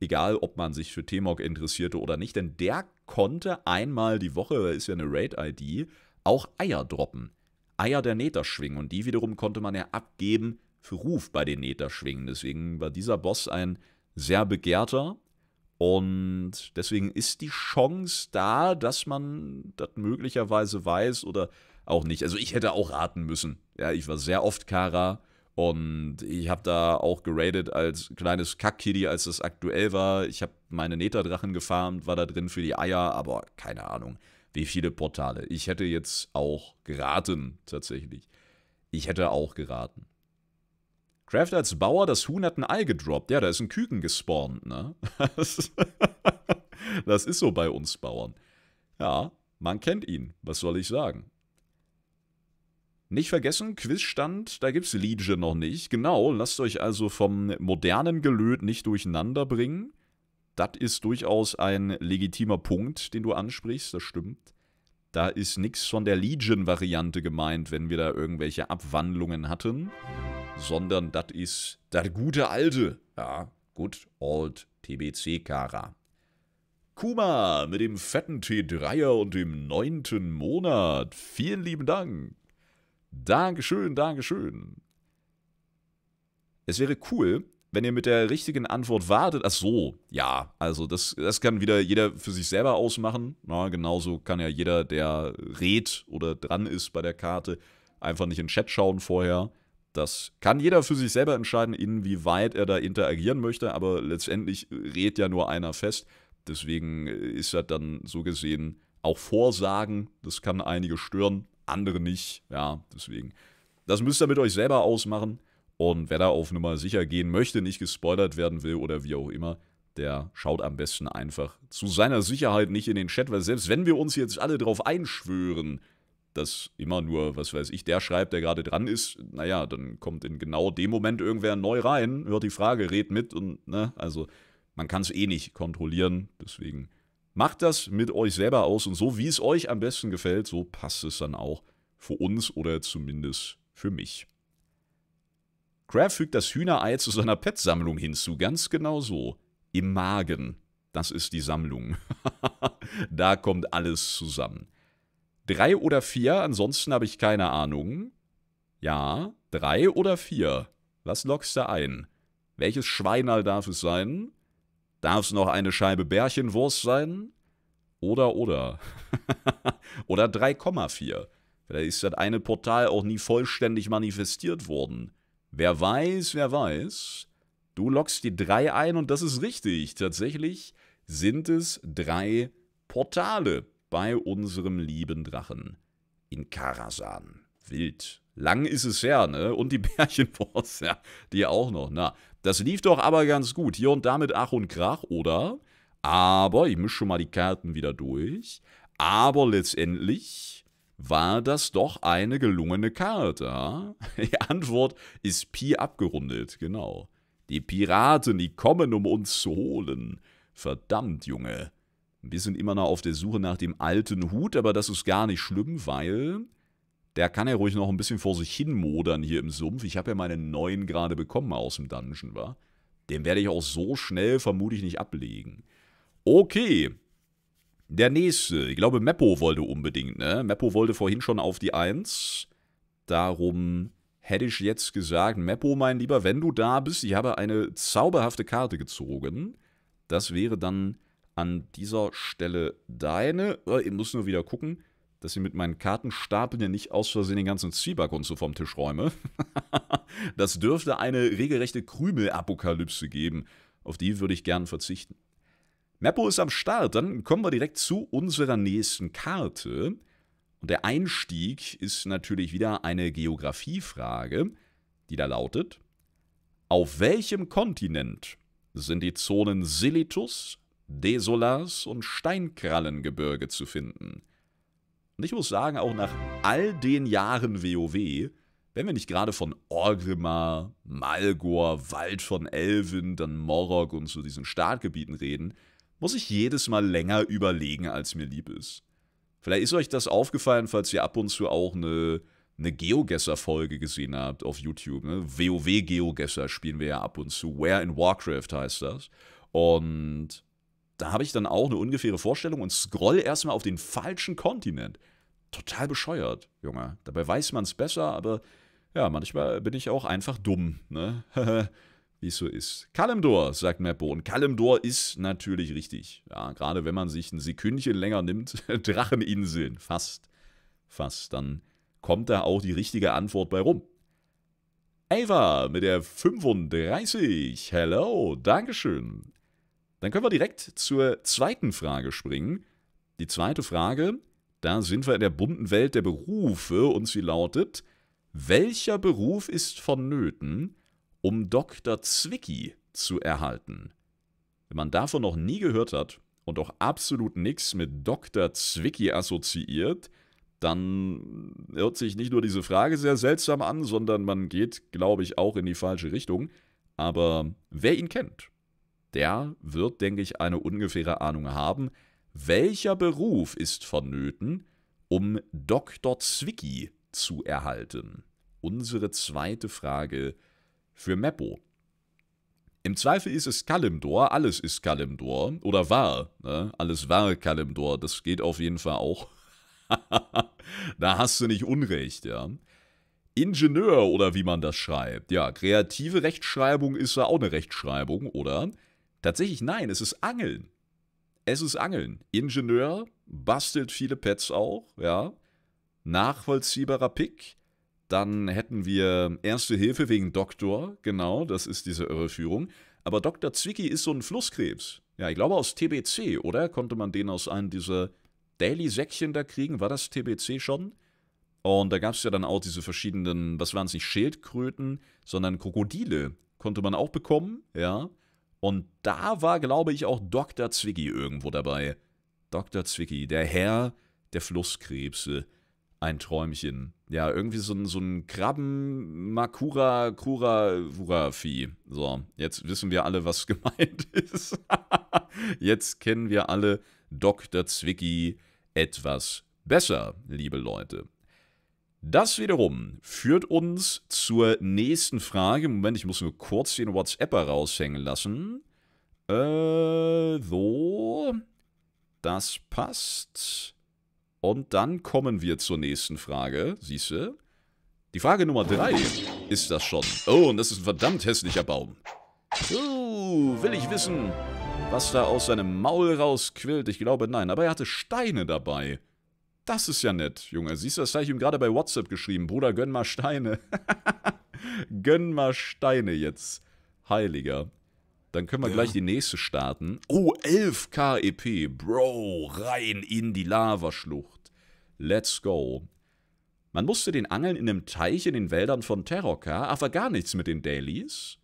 egal ob man sich für Temok interessierte oder nicht, denn der konnte einmal die Woche, ist ja eine Raid-ID, auch Eier droppen. Eier der Nether und die wiederum konnte man ja abgeben für Ruf bei den Nether Deswegen war dieser Boss ein sehr begehrter und deswegen ist die Chance da, dass man das möglicherweise weiß oder auch nicht. Also ich hätte auch raten müssen. Ja, ich war sehr oft Kara und ich habe da auch geradet als kleines Kackkiddy, als das aktuell war. Ich habe meine Neterdrachen gefarmt, war da drin für die Eier, aber keine Ahnung, wie viele Portale. Ich hätte jetzt auch geraten, tatsächlich. Ich hätte auch geraten. Craft als Bauer, das Huhn hat ein Ei gedroppt. Ja, da ist ein Küken gespawnt, ne? Das ist so bei uns Bauern. Ja, man kennt ihn. Was soll ich sagen? Nicht vergessen, Quizstand, da gibt's Legion noch nicht. Genau, lasst euch also vom modernen Gelöt nicht durcheinander bringen. Das ist durchaus ein legitimer Punkt, den du ansprichst, das stimmt. Da ist nichts von der Legion-Variante gemeint, wenn wir da irgendwelche Abwandlungen hatten sondern das ist der gute Alte. Ja, gut, old TBC-Kara. Kuma mit dem fetten T3er und dem neunten Monat. Vielen lieben Dank. Dankeschön, Dankeschön. Es wäre cool, wenn ihr mit der richtigen Antwort wartet. Ach so, ja, also das, das kann wieder jeder für sich selber ausmachen. Na, genauso kann ja jeder, der rät oder dran ist bei der Karte, einfach nicht in den Chat schauen vorher. Das kann jeder für sich selber entscheiden, inwieweit er da interagieren möchte, aber letztendlich rät ja nur einer fest. Deswegen ist das dann so gesehen auch Vorsagen. Das kann einige stören, andere nicht. Ja, deswegen. Das müsst ihr mit euch selber ausmachen. Und wer da auf Nummer sicher gehen möchte, nicht gespoilert werden will oder wie auch immer, der schaut am besten einfach zu seiner Sicherheit nicht in den Chat, weil selbst wenn wir uns jetzt alle drauf einschwören, dass immer nur, was weiß ich, der schreibt, der gerade dran ist, naja, dann kommt in genau dem Moment irgendwer neu rein, hört die Frage, redet mit und, ne, also man kann es eh nicht kontrollieren, deswegen macht das mit euch selber aus und so wie es euch am besten gefällt, so passt es dann auch für uns oder zumindest für mich. Kraft fügt das Hühnerei zu seiner Pet-Sammlung hinzu, ganz genau so. Im Magen. Das ist die Sammlung. da kommt alles zusammen. Drei oder vier, ansonsten habe ich keine Ahnung. Ja, drei oder vier. Was lockst du ein? Welches Schweinerl darf es sein? Darf es noch eine Scheibe Bärchenwurst sein? Oder, oder. oder 3,4. Vielleicht ist das eine Portal auch nie vollständig manifestiert worden. Wer weiß, wer weiß. Du lockst die drei ein und das ist richtig. Tatsächlich sind es drei Portale bei unserem lieben Drachen in Karasan. Wild. Lang ist es her, ne? Und die Bärchenwurst, ja, die auch noch. Na, das lief doch aber ganz gut. Hier und da mit Ach und Krach, oder? Aber, ich mische schon mal die Karten wieder durch. Aber letztendlich war das doch eine gelungene Karte. Ja? Die Antwort ist Pi abgerundet, genau. Die Piraten, die kommen, um uns zu holen. Verdammt, Junge. Wir sind immer noch auf der Suche nach dem alten Hut, aber das ist gar nicht schlimm, weil der kann ja ruhig noch ein bisschen vor sich hin modern hier im Sumpf. Ich habe ja meinen neuen gerade bekommen aus dem Dungeon, war. Den werde ich auch so schnell vermutlich nicht ablegen. Okay. Der nächste. Ich glaube, Meppo wollte unbedingt, ne? Meppo wollte vorhin schon auf die 1. Darum hätte ich jetzt gesagt, Meppo, mein Lieber, wenn du da bist, ich habe eine zauberhafte Karte gezogen. Das wäre dann an dieser Stelle deine. Äh, ich muss nur wieder gucken, dass ich mit meinen Kartenstapeln ja nicht aus Versehen den ganzen Zwieback und so vom Tisch räume. das dürfte eine regelrechte Krümelapokalypse geben. Auf die würde ich gern verzichten. Meppo ist am Start, dann kommen wir direkt zu unserer nächsten Karte. Und der Einstieg ist natürlich wieder eine Geografiefrage, die da lautet: Auf welchem Kontinent sind die Zonen Silitus, Desolars und Steinkrallengebirge zu finden. Und ich muss sagen, auch nach all den Jahren WoW, wenn wir nicht gerade von Orgrimmar, Malgor, Wald von Elven, dann Morog und so diesen Startgebieten reden, muss ich jedes Mal länger überlegen, als mir lieb ist. Vielleicht ist euch das aufgefallen, falls ihr ab und zu auch eine, eine Geogesser-Folge gesehen habt auf YouTube. Ne? WoW-Geogesser spielen wir ja ab und zu. Where in Warcraft heißt das. Und da habe ich dann auch eine ungefähre Vorstellung und scroll erstmal auf den falschen Kontinent. Total bescheuert, Junge. Dabei weiß man es besser, aber ja, manchmal bin ich auch einfach dumm, ne? Wie es so ist. Kalimdor, sagt Meppo. Und Kalimdor ist natürlich richtig. Ja, gerade wenn man sich ein Sekündchen länger nimmt. Dracheninseln. Fast. Fast. Dann kommt da auch die richtige Antwort bei rum. Ava mit der 35. Hello. Dankeschön. Dann können wir direkt zur zweiten Frage springen. Die zweite Frage, da sind wir in der bunten Welt der Berufe und sie lautet, welcher Beruf ist vonnöten, um Dr. Zwicky zu erhalten? Wenn man davon noch nie gehört hat und auch absolut nichts mit Dr. Zwicky assoziiert, dann hört sich nicht nur diese Frage sehr seltsam an, sondern man geht, glaube ich, auch in die falsche Richtung. Aber wer ihn kennt, der wird, denke ich, eine ungefähre Ahnung haben, welcher Beruf ist vonnöten, um Dr. Zwicky zu erhalten? Unsere zweite Frage für Meppo. Im Zweifel ist es Kalimdor, alles ist Kalimdor oder war, ne? alles war Kalimdor, das geht auf jeden Fall auch. da hast du nicht Unrecht, ja. Ingenieur oder wie man das schreibt. Ja, kreative Rechtschreibung ist ja auch eine Rechtschreibung, oder? Tatsächlich nein, es ist Angeln. Es ist Angeln. Ingenieur bastelt viele Pets auch, ja. Nachvollziehbarer Pick. Dann hätten wir Erste Hilfe wegen Doktor, genau, das ist diese Irreführung. Aber Dr. Zwicky ist so ein Flusskrebs. Ja, ich glaube aus TBC, oder? Konnte man den aus einem dieser Daily-Säckchen da kriegen? War das TBC schon? Und da gab es ja dann auch diese verschiedenen, was waren es nicht, Schildkröten, sondern Krokodile konnte man auch bekommen, ja. Und da war, glaube ich, auch Dr. Zwicky irgendwo dabei. Dr. Zwicky, der Herr der Flusskrebse. Ein Träumchen. Ja, irgendwie so ein, so ein Krabben-Makura-Kura-Wura-Vieh. So, jetzt wissen wir alle, was gemeint ist. jetzt kennen wir alle Dr. Zwicky etwas besser, liebe Leute. Das wiederum führt uns zur nächsten Frage. Moment, ich muss nur kurz den WhatsApper raushängen lassen. Äh, so. Das passt. Und dann kommen wir zur nächsten Frage. Siehst du? Die Frage Nummer 3 ist das schon. Oh, und das ist ein verdammt hässlicher Baum. Uh, will ich wissen, was da aus seinem Maul rausquillt? Ich glaube, nein. Aber er hatte Steine dabei. Das ist ja nett, Junge. Siehst du, das habe ich ihm gerade bei WhatsApp geschrieben. Bruder, gönn mal Steine. gönn mal Steine jetzt. Heiliger. Dann können wir ja. gleich die nächste starten. Oh, 11 KEP. Bro, rein in die Lavaschlucht. Let's go. Man musste den Angeln in einem Teich in den Wäldern von Terroka, aber gar nichts mit den Dailies.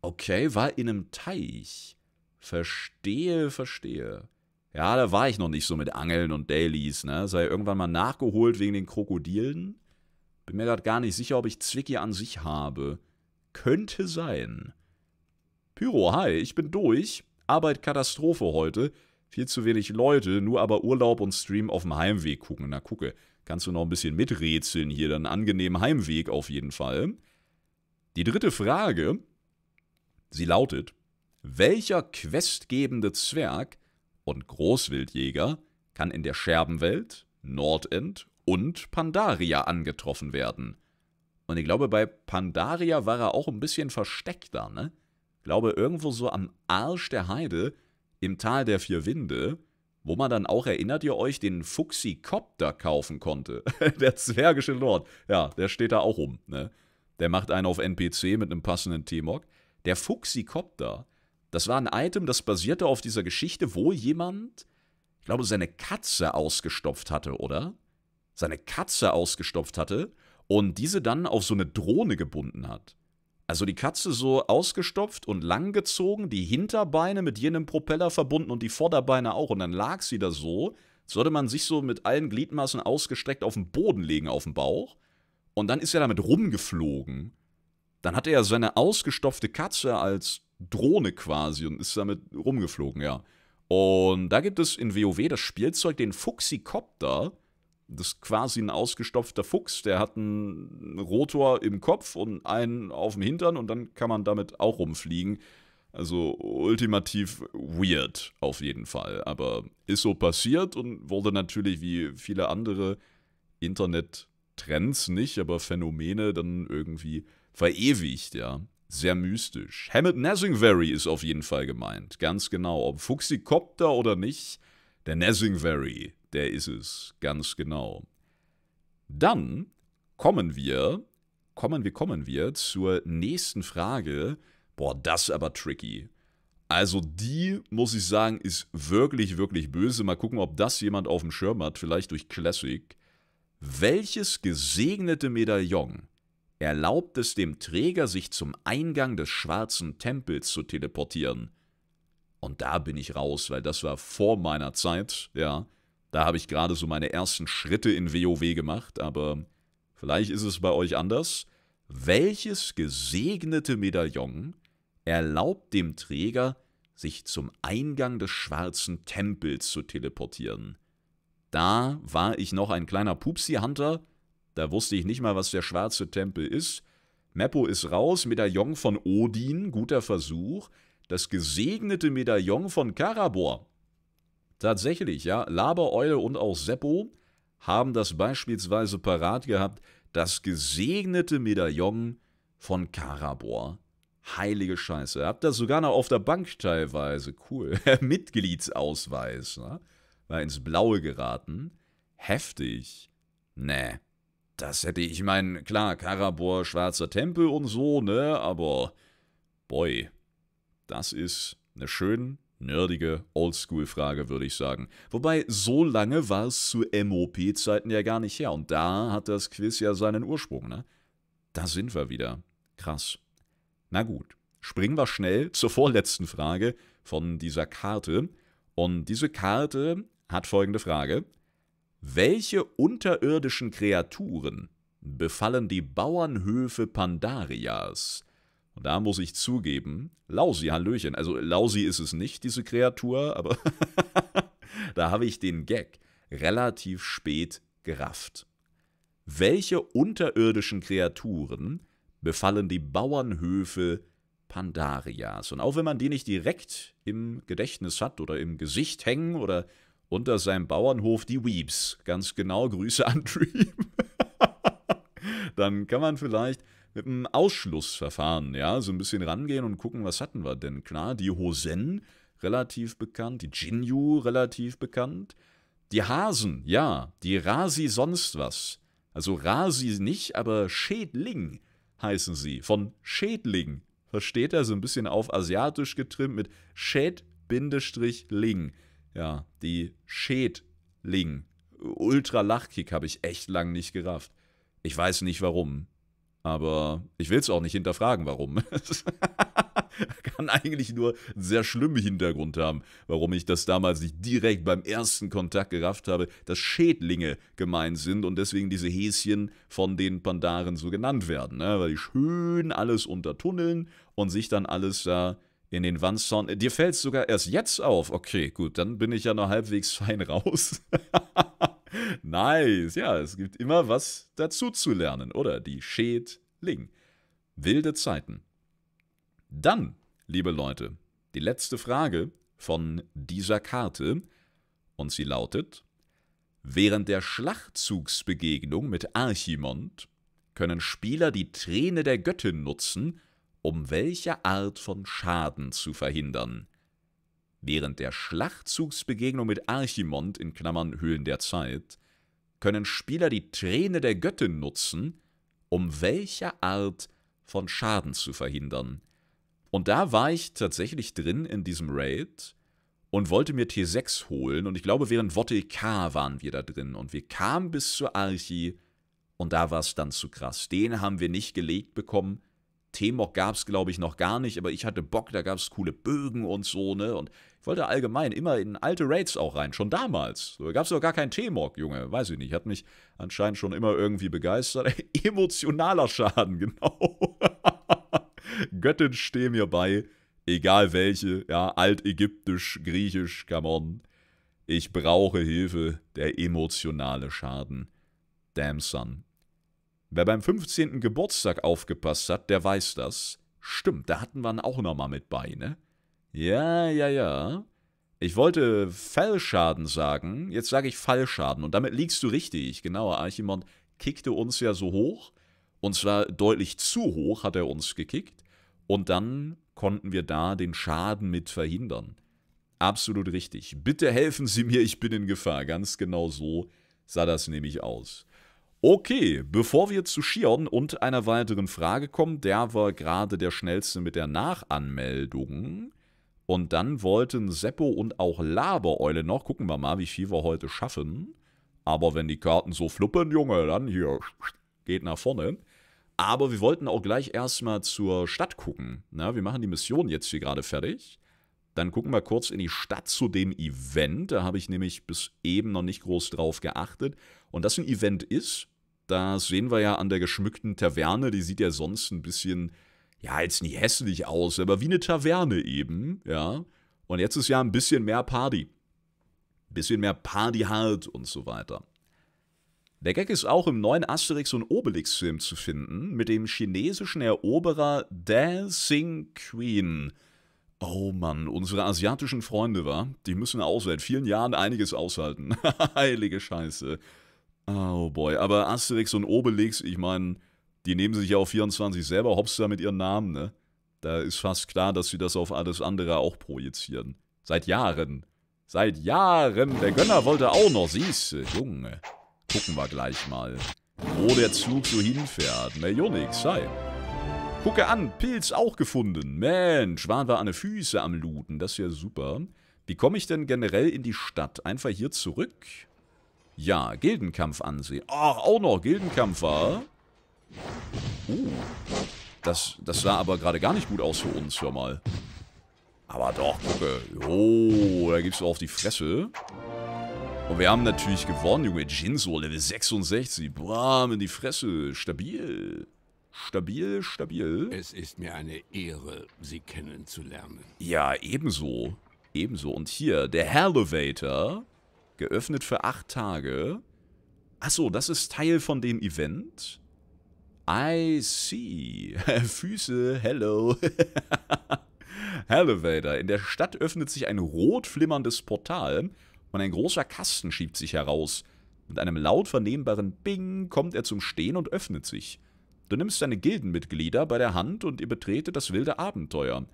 Okay, war in einem Teich. Verstehe, verstehe. Ja, da war ich noch nicht so mit Angeln und Dailies, ne? Sei irgendwann mal nachgeholt wegen den Krokodilen. Bin mir gerade gar nicht sicher, ob ich Zwicky an sich habe. Könnte sein. Pyro, hi, ich bin durch. Arbeit Katastrophe heute. Viel zu wenig Leute, nur aber Urlaub und Stream auf dem Heimweg gucken. Na gucke, kannst du noch ein bisschen miträtseln hier, dann angenehmen Heimweg auf jeden Fall. Die dritte Frage, sie lautet, welcher questgebende Zwerg und Großwildjäger kann in der Scherbenwelt, Nordend und Pandaria angetroffen werden. Und ich glaube, bei Pandaria war er auch ein bisschen versteckter, ne? Ich glaube, irgendwo so am Arsch der Heide, im Tal der vier Winde, wo man dann auch, erinnert ihr euch, den Fuxikopter kaufen konnte. der zwergische Lord. Ja, der steht da auch rum, ne? Der macht einen auf NPC mit einem passenden T-Mog. Der Fuxikopter das war ein Item, das basierte auf dieser Geschichte, wo jemand, ich glaube, seine Katze ausgestopft hatte, oder? Seine Katze ausgestopft hatte und diese dann auf so eine Drohne gebunden hat. Also die Katze so ausgestopft und langgezogen, die Hinterbeine mit jenem Propeller verbunden und die Vorderbeine auch. Und dann lag sie da so, sollte man sich so mit allen Gliedmaßen ausgestreckt auf den Boden legen, auf den Bauch. Und dann ist er damit rumgeflogen. Dann hatte er seine ausgestopfte Katze als Drohne quasi und ist damit rumgeflogen, ja. Und da gibt es in WoW das Spielzeug, den Fuchsikopter. Das ist quasi ein ausgestopfter Fuchs, der hat einen Rotor im Kopf und einen auf dem Hintern und dann kann man damit auch rumfliegen. Also ultimativ weird auf jeden Fall, aber ist so passiert und wurde natürlich wie viele andere Internet-Trends nicht, aber Phänomene dann irgendwie verewigt, ja sehr mystisch. Hammett Nessingberry ist auf jeden Fall gemeint, ganz genau. Ob Fuxicopter oder nicht, der Nessingberry, der ist es, ganz genau. Dann kommen wir, kommen wir, kommen wir zur nächsten Frage. Boah, das ist aber tricky. Also die, muss ich sagen, ist wirklich, wirklich böse. Mal gucken, ob das jemand auf dem Schirm hat, vielleicht durch Classic. Welches gesegnete Medaillon erlaubt es dem Träger, sich zum Eingang des schwarzen Tempels zu teleportieren. Und da bin ich raus, weil das war vor meiner Zeit, ja. Da habe ich gerade so meine ersten Schritte in WoW gemacht, aber vielleicht ist es bei euch anders. Welches gesegnete Medaillon erlaubt dem Träger, sich zum Eingang des schwarzen Tempels zu teleportieren? Da war ich noch ein kleiner Pupsi-Hunter da wusste ich nicht mal, was der schwarze Tempel ist. Meppo ist raus, Medaillon von Odin, guter Versuch. Das gesegnete Medaillon von Karabor. Tatsächlich, ja, Labereule und auch Seppo haben das beispielsweise parat gehabt. Das gesegnete Medaillon von Karabor. Heilige Scheiße. Habt das sogar noch auf der Bank teilweise. Cool. Mitgliedsausweis. Ne? War ins Blaue geraten. Heftig. Nee. Das hätte ich meinen, klar, Karabor, schwarzer Tempel und so, ne, aber boy, das ist eine schön nerdige Oldschool-Frage, würde ich sagen. Wobei, so lange war es zu MOP-Zeiten ja gar nicht her und da hat das Quiz ja seinen Ursprung, ne? Da sind wir wieder. Krass. Na gut, springen wir schnell zur vorletzten Frage von dieser Karte. Und diese Karte hat folgende Frage. Welche unterirdischen Kreaturen befallen die Bauernhöfe Pandarias? Und da muss ich zugeben, Lausi, Hallöchen. Also Lausi ist es nicht, diese Kreatur, aber da habe ich den Gag relativ spät gerafft. Welche unterirdischen Kreaturen befallen die Bauernhöfe Pandarias? Und auch wenn man die nicht direkt im Gedächtnis hat oder im Gesicht hängen oder unter seinem Bauernhof die Weeps. Ganz genau, Grüße an Dream. Dann kann man vielleicht mit einem Ausschlussverfahren, ja, so ein bisschen rangehen und gucken, was hatten wir denn? Klar, die Hosen, relativ bekannt, die Jinyu, relativ bekannt. Die Hasen, ja, die Rasi sonst was. Also Rasi nicht, aber Schädling heißen sie, von Schädling. Versteht er, so ein bisschen auf asiatisch getrimmt mit Schäd-Ling. Ja, die Schädling. Ultra-Lachkick habe ich echt lang nicht gerafft. Ich weiß nicht warum. Aber ich will es auch nicht hinterfragen, warum. Kann eigentlich nur einen sehr schlimmen Hintergrund haben, warum ich das damals nicht direkt beim ersten Kontakt gerafft habe, dass Schädlinge gemeint sind und deswegen diese Häschen von den Pandaren so genannt werden. Ne? Weil die schön alles untertunneln und sich dann alles da in den Wandsound. Äh, dir fällt es sogar erst jetzt auf. Okay, gut, dann bin ich ja noch halbwegs fein raus. nice, ja, es gibt immer was dazu zu lernen, oder? Die Schädling. Wilde Zeiten. Dann, liebe Leute, die letzte Frage von dieser Karte. Und sie lautet: Während der Schlachtzugsbegegnung mit Archimond können Spieler die Träne der Göttin nutzen, um welche Art von Schaden zu verhindern. Während der Schlachtzugsbegegnung mit Archimond in Klammern Höhlen der Zeit können Spieler die Träne der Göttin nutzen, um welche Art von Schaden zu verhindern. Und da war ich tatsächlich drin in diesem Raid und wollte mir T6 holen und ich glaube während Wottel K waren wir da drin und wir kamen bis zur Archie und da war es dann zu krass. Den haben wir nicht gelegt bekommen, T-Mock gab es, glaube ich, noch gar nicht, aber ich hatte Bock, da gab es coole Bögen und so, ne? Und ich wollte allgemein immer in alte Raids auch rein, schon damals. Da gab es doch gar keinen T-Mock, Junge, weiß ich nicht. Hat mich anscheinend schon immer irgendwie begeistert. Emotionaler Schaden, genau. Göttin stehe mir bei, egal welche, ja, altägyptisch, griechisch, come on. Ich brauche Hilfe, der emotionale Schaden. Damn son, Wer beim 15. Geburtstag aufgepasst hat, der weiß das. Stimmt, da hatten wir ihn auch nochmal mit bei, ne? Ja, ja, ja. Ich wollte Fallschaden sagen, jetzt sage ich Fallschaden. Und damit liegst du richtig. Genau, Archimond kickte uns ja so hoch. Und zwar deutlich zu hoch hat er uns gekickt. Und dann konnten wir da den Schaden mit verhindern. Absolut richtig. Bitte helfen Sie mir, ich bin in Gefahr. Ganz genau so sah das nämlich aus. Okay, bevor wir zu Shion und einer weiteren Frage kommen, der war gerade der Schnellste mit der Nachanmeldung. Und dann wollten Seppo und auch Labereule noch. Gucken wir mal, wie viel wir heute schaffen. Aber wenn die Karten so fluppen, Junge, dann hier geht nach vorne. Aber wir wollten auch gleich erstmal zur Stadt gucken. Na, wir machen die Mission jetzt hier gerade fertig. Dann gucken wir kurz in die Stadt zu dem Event. Da habe ich nämlich bis eben noch nicht groß drauf geachtet. Und das ein Event ist, das sehen wir ja an der geschmückten Taverne. Die sieht ja sonst ein bisschen, ja, jetzt nicht hässlich aus, aber wie eine Taverne eben, ja. Und jetzt ist ja ein bisschen mehr Party. Ein bisschen mehr Party halt und so weiter. Der Gag ist auch im neuen Asterix und Obelix-Film zu finden, mit dem chinesischen Eroberer Dancing Queen. Oh Mann, unsere asiatischen Freunde, wa? Die müssen auch seit vielen Jahren einiges aushalten. Heilige Scheiße. Oh boy, aber Asterix und Obelix, ich meine, die nehmen sich ja auf 24 selber hops mit ihren Namen, ne? Da ist fast klar, dass sie das auf alles andere auch projizieren. Seit Jahren. Seit Jahren. Der Gönner wollte auch noch, siehste, Junge. Gucken wir gleich mal, wo der Zug so hinfährt. Millionix, sei. Gucke an, Pilz auch gefunden. Mensch, waren wir an den Füße am Looten. Das ist ja super. Wie komme ich denn generell in die Stadt? Einfach hier zurück? Ja, Gildenkampf ansehen. Ach, auch noch Gildenkämpfer. Uh. Das, das sah aber gerade gar nicht gut aus für uns, hör mal. Aber doch, gucke. Oh, da gibt's auf die Fresse. Und wir haben natürlich gewonnen, Junge. Jinso, Level 66. Bam, in die Fresse. Stabil. Stabil, stabil. Es ist mir eine Ehre, Sie kennenzulernen. Ja, ebenso. Ebenso. Und hier, der Elevator. Geöffnet für acht Tage. Achso, das ist Teil von dem Event. I see. Füße, hello. Elevator. In der Stadt öffnet sich ein rot flimmerndes Portal und ein großer Kasten schiebt sich heraus. Mit einem laut vernehmbaren Bing kommt er zum Stehen und öffnet sich. Du nimmst deine Gildenmitglieder bei der Hand und ihr betretet das wilde Abenteuer.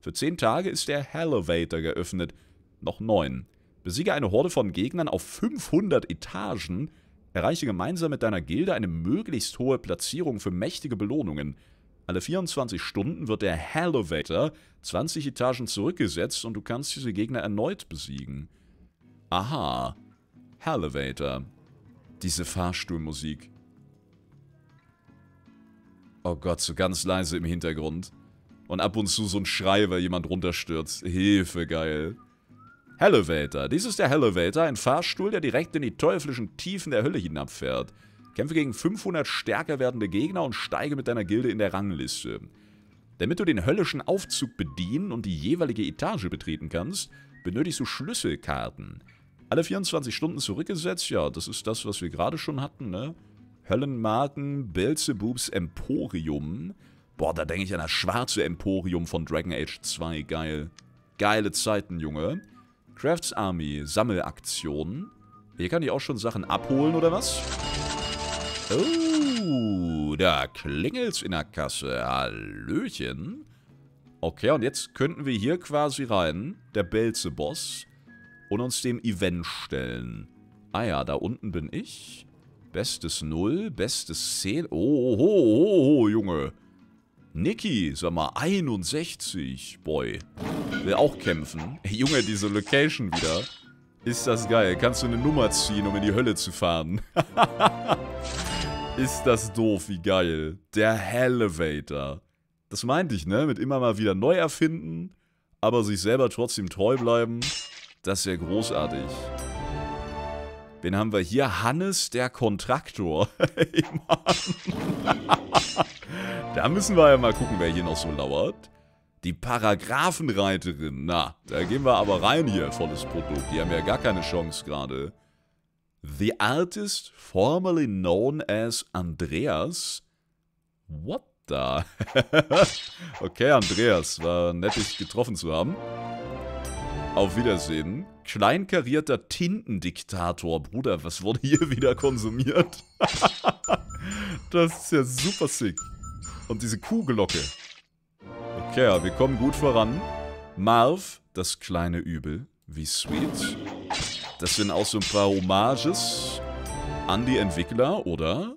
Für zehn Tage ist der Elevator geöffnet. Noch neun. Besiege eine Horde von Gegnern auf 500 Etagen, erreiche gemeinsam mit deiner Gilde eine möglichst hohe Platzierung für mächtige Belohnungen. Alle 24 Stunden wird der Hallowator 20 Etagen zurückgesetzt und du kannst diese Gegner erneut besiegen. Aha. Hallowator. Diese Fahrstuhlmusik. Oh Gott, so ganz leise im Hintergrund. Und ab und zu so ein Schrei, weil jemand runterstürzt. Hilfe, geil. Elevator. Dies ist der Elevator, ein Fahrstuhl, der direkt in die teuflischen Tiefen der Hölle hinabfährt. Kämpfe gegen 500 stärker werdende Gegner und steige mit deiner Gilde in der Rangliste. Damit du den höllischen Aufzug bedienen und die jeweilige Etage betreten kannst, benötigst du Schlüsselkarten. Alle 24 Stunden zurückgesetzt, ja, das ist das, was wir gerade schon hatten, ne? Höllenmarken, Belzebubs Emporium. Boah, da denke ich an das schwarze Emporium von Dragon Age 2, geil. Geile Zeiten, Junge. Crafts Army, Sammelaktion. Hier kann ich auch schon Sachen abholen, oder was? Oh, da klingelt's in der Kasse. Hallöchen. Okay, und jetzt könnten wir hier quasi rein, der Belzeboss, und uns dem Event stellen. Ah ja, da unten bin ich. Bestes 0, bestes 10. Oh, oh, oh, oh, Junge. Niki, sag mal, 61, boy. Will auch kämpfen. Ey, Junge, diese Location wieder. Ist das geil. Kannst du eine Nummer ziehen, um in die Hölle zu fahren. ist das doof, wie geil. Der Hellevator. Das meinte ich, ne? Mit immer mal wieder neu erfinden, aber sich selber trotzdem treu bleiben. Das ist ja großartig. Wen haben wir hier? Hannes, der Kontraktor. hey, da müssen wir ja mal gucken, wer hier noch so lauert. Die Paragraphenreiterin. Na, da gehen wir aber rein hier, volles Produkt. Die haben ja gar keine Chance gerade. The artist formerly known as Andreas. What the? okay, Andreas, war nett, dich getroffen zu haben. Auf Wiedersehen. Kleinkarierter Tintendiktator. Bruder, was wurde hier wieder konsumiert? das ist ja super sick. Und diese Kuhglocke. Okay, wir kommen gut voran. Marv, das kleine Übel. Wie sweet. Das sind auch so ein paar Hommages an die Entwickler, oder?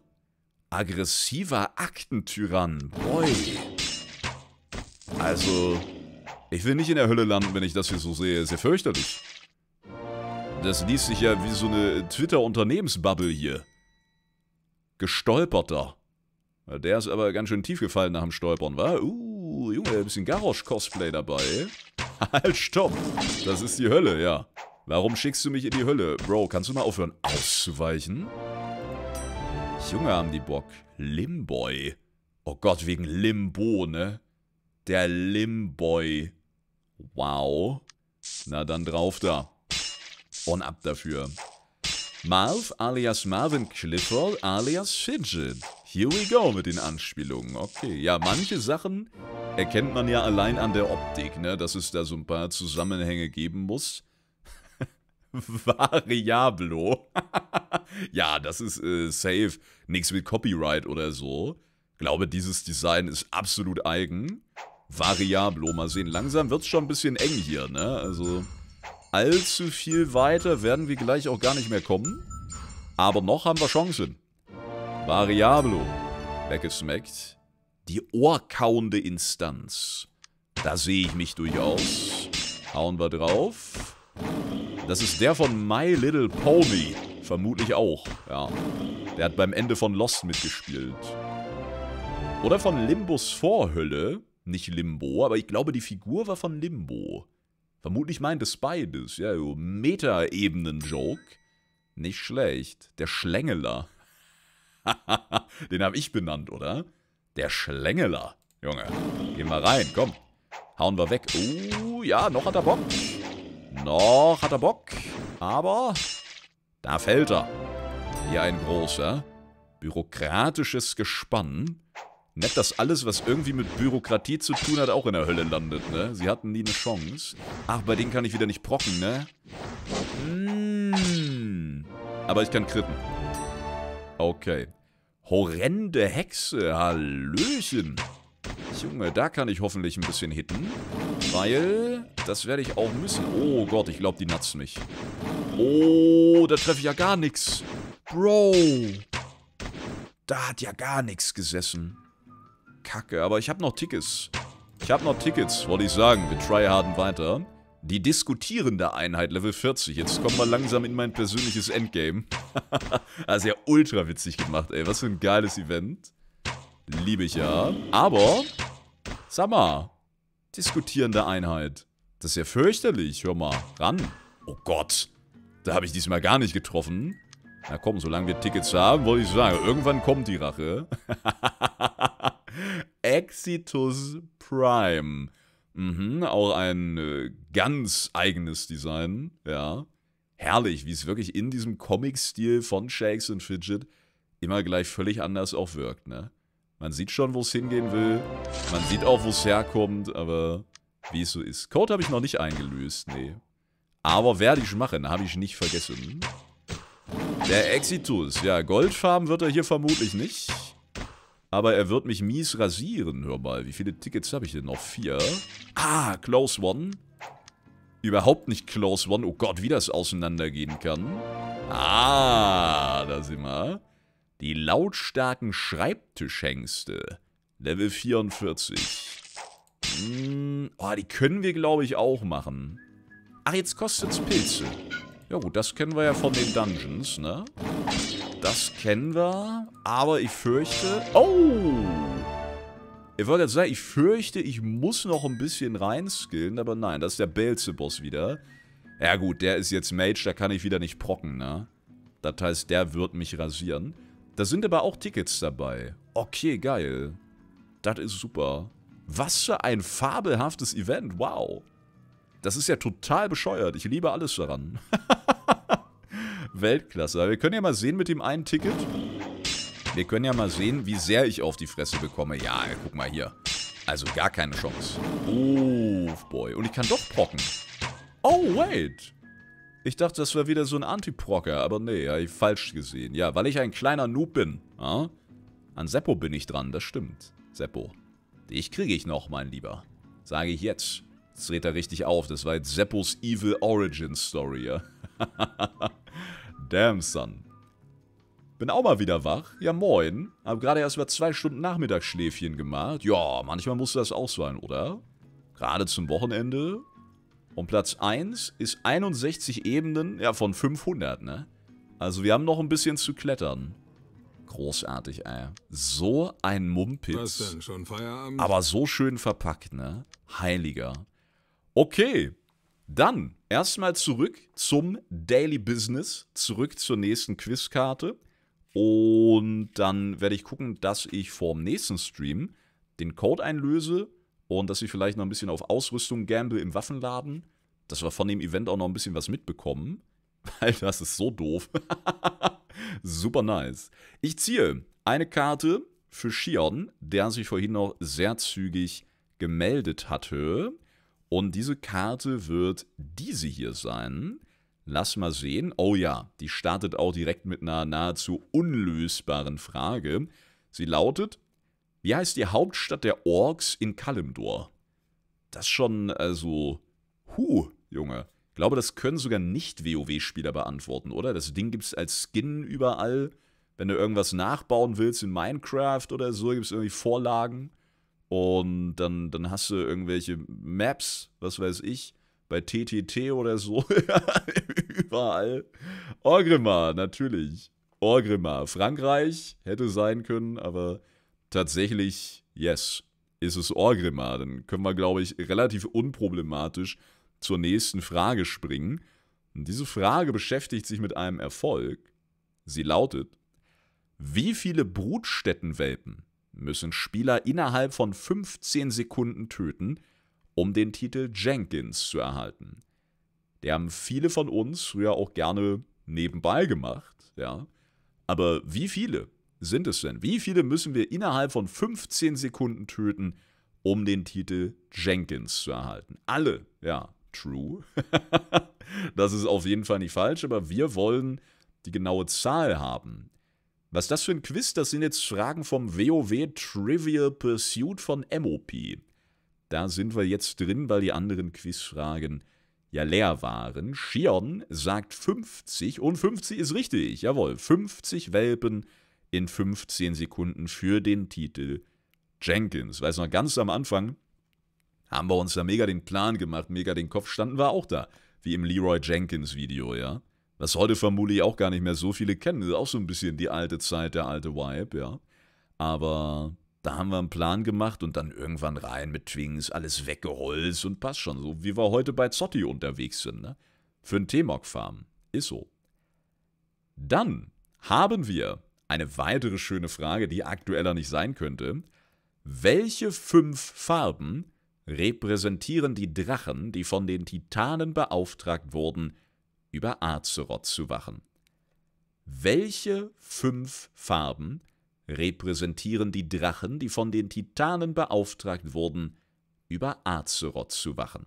Aggressiver Aktentyrann. Boy. Also, ich will nicht in der Hölle landen, wenn ich das hier so sehe. Sehr fürchterlich. Das liest sich ja wie so eine Twitter-Unternehmensbubble hier. Gestolperter. Der ist aber ganz schön tief gefallen nach dem Stolpern, wa? Uh, Junge, ein bisschen Garrosh-Cosplay dabei. halt, stopp. Das ist die Hölle, ja. Warum schickst du mich in die Hölle? Bro, kannst du mal aufhören auszuweichen? Junge, haben die Bock. Limboy. Oh Gott, wegen Limbo, ne? Der Limboy. Wow. Na dann drauf da. Und ab dafür. Marv alias Marvin Clifford alias Fidget. Here we go mit den Anspielungen. Okay, ja, manche Sachen erkennt man ja allein an der Optik, ne? Dass es da so ein paar Zusammenhänge geben muss. Variablo. ja, das ist äh, safe. Nichts mit Copyright oder so. glaube, dieses Design ist absolut eigen. Variablo. Oh, mal sehen. Langsam wird es schon ein bisschen eng hier, ne? Also allzu viel weiter werden wir gleich auch gar nicht mehr kommen. Aber noch haben wir Chancen. Variablo. Oh, Weggesmackt. Die ohrkauende Instanz. Da sehe ich mich durchaus. Hauen wir drauf. Das ist der von My Little Pony. Vermutlich auch, ja. Der hat beim Ende von Lost mitgespielt. Oder von Limbus Vorhölle nicht Limbo, aber ich glaube, die Figur war von Limbo. Vermutlich meint es beides. Ja, Meta-Ebenen-Joke. Nicht schlecht. Der Schlängeler. Den habe ich benannt, oder? Der Schlängeler. Junge, geh mal rein, komm. Hauen wir weg. Oh, uh, ja, noch hat er Bock. Noch hat er Bock. Aber da fällt er. Hier ein großer bürokratisches Gespann. Nett, dass alles, was irgendwie mit Bürokratie zu tun hat, auch in der Hölle landet, ne? Sie hatten nie eine Chance. Ach, bei denen kann ich wieder nicht procken, ne? Mm. Aber ich kann kritten. Okay. Horrende Hexe, Hallöchen. Junge, da kann ich hoffentlich ein bisschen hitten. Weil, das werde ich auch müssen. Oh Gott, ich glaube, die natzt mich. Oh, da treffe ich ja gar nichts. Bro. Da hat ja gar nichts gesessen. Kacke. Aber ich habe noch Tickets. Ich habe noch Tickets, wollte ich sagen. Wir tryharden weiter. Die diskutierende Einheit, Level 40. Jetzt kommen wir langsam in mein persönliches Endgame. das ist ja ultra witzig gemacht, ey. Was für ein geiles Event. Liebe ich ja. Aber, sag mal, diskutierende Einheit. Das ist ja fürchterlich. Hör mal, ran. Oh Gott, da habe ich diesmal gar nicht getroffen. Na komm, solange wir Tickets haben, wollte ich sagen, irgendwann kommt die Rache. Exitus Prime. Mhm, auch ein äh, ganz eigenes Design, ja. Herrlich, wie es wirklich in diesem Comic-Stil von Shakes und Fidget immer gleich völlig anders auch wirkt, ne? Man sieht schon, wo es hingehen will. Man sieht auch, wo es herkommt, aber wie es so ist. Code habe ich noch nicht eingelöst, nee. Aber werde ich machen, habe ich nicht vergessen. Der Exitus, ja, Goldfarben wird er hier vermutlich nicht. Aber er wird mich mies rasieren. Hör mal, wie viele Tickets habe ich denn noch? Vier. Ah, Close One. Überhaupt nicht Close One. Oh Gott, wie das auseinandergehen kann. Ah, da sind wir. Die lautstarken Schreibtischhengste. Level 44. Hm, oh, die können wir, glaube ich, auch machen. Ach, jetzt kostet es Pilze. Ja gut, das kennen wir ja von den Dungeons, ne? Das kennen wir. Aber ich fürchte... Oh! Ich wollte gerade sagen, ich fürchte, ich muss noch ein bisschen reinskillen. Aber nein, das ist der Belzeboss wieder. Ja gut, der ist jetzt Mage, da kann ich wieder nicht procken, ne? Das heißt, der wird mich rasieren. Da sind aber auch Tickets dabei. Okay, geil. Das ist super. Was für ein fabelhaftes Event, wow. Das ist ja total bescheuert. Ich liebe alles daran. Hahaha. Weltklasse. Aber wir können ja mal sehen mit dem einen Ticket. Wir können ja mal sehen, wie sehr ich auf die Fresse bekomme. Ja, guck mal hier. Also gar keine Chance. Oh, boy. Und ich kann doch procken. Oh, wait. Ich dachte, das war wieder so ein Antiprocker, aber nee, habe ich falsch gesehen. Ja, weil ich ein kleiner Noob bin. Ja? An Seppo bin ich dran, das stimmt. Seppo. Dich kriege ich noch, mein Lieber. Sage ich jetzt. Jetzt dreht er richtig auf. Das war jetzt Seppos Evil Origin Story, ja. Damn, son. Bin auch mal wieder wach. Ja, moin. Hab gerade erst über zwei Stunden Nachmittagsschläfchen gemacht. Ja, manchmal muss das auch sein, oder? Gerade zum Wochenende. Und Platz 1 ist 61 Ebenen, ja, von 500, ne? Also wir haben noch ein bisschen zu klettern. Großartig, ey. So ein Mumpitz. Was denn, schon Feierabend? Aber so schön verpackt, ne? Heiliger. Okay, dann erstmal zurück zum Daily Business, zurück zur nächsten Quizkarte. Und dann werde ich gucken, dass ich vorm nächsten Stream den Code einlöse und dass ich vielleicht noch ein bisschen auf Ausrüstung gamble im Waffenladen. Dass wir von dem Event auch noch ein bisschen was mitbekommen. Weil das ist so doof. Super nice. Ich ziehe eine Karte für Shion, der sich vorhin noch sehr zügig gemeldet hatte. Und diese Karte wird diese hier sein. Lass mal sehen. Oh ja, die startet auch direkt mit einer nahezu unlösbaren Frage. Sie lautet, wie heißt die Hauptstadt der Orks in Kalimdor? Das ist schon, also, huh, Junge. Ich glaube, das können sogar Nicht-WoW-Spieler beantworten, oder? Das Ding gibt es als Skin überall. Wenn du irgendwas nachbauen willst in Minecraft oder so, gibt es irgendwie Vorlagen. Und dann, dann hast du irgendwelche Maps, was weiß ich, bei TTT oder so. Überall. Orgrimma, natürlich. Orgrimma. Frankreich hätte sein können, aber tatsächlich, yes, ist es Orgrimma. Dann können wir, glaube ich, relativ unproblematisch zur nächsten Frage springen. Und diese Frage beschäftigt sich mit einem Erfolg. Sie lautet: Wie viele Brutstättenwelpen müssen Spieler innerhalb von 15 Sekunden töten, um den Titel Jenkins zu erhalten. Der haben viele von uns früher auch gerne nebenbei gemacht, ja. Aber wie viele sind es denn? Wie viele müssen wir innerhalb von 15 Sekunden töten, um den Titel Jenkins zu erhalten? Alle, ja, true. das ist auf jeden Fall nicht falsch, aber wir wollen die genaue Zahl haben. Was ist das für ein Quiz? Das sind jetzt Fragen vom WoW Trivial Pursuit von MOP. Da sind wir jetzt drin, weil die anderen Quizfragen ja leer waren. Shion sagt 50 und 50 ist richtig. Jawohl, 50 Welpen in 15 Sekunden für den Titel Jenkins. Weiß noch, ganz am Anfang haben wir uns da mega den Plan gemacht, mega den Kopf, standen wir auch da. Wie im Leroy Jenkins Video, ja. Was heute vermutlich auch gar nicht mehr so viele kennen. Das ist auch so ein bisschen die alte Zeit, der alte Vibe, ja. Aber da haben wir einen Plan gemacht und dann irgendwann rein mit Twings, alles weggeholzt und passt schon so, wie wir heute bei Zotti unterwegs sind, ne? Für ein t mock farm Ist so. Dann haben wir eine weitere schöne Frage, die aktueller nicht sein könnte. Welche fünf Farben repräsentieren die Drachen, die von den Titanen beauftragt wurden, über Azeroth zu wachen. Welche fünf Farben repräsentieren die Drachen, die von den Titanen beauftragt wurden, über Azeroth zu wachen?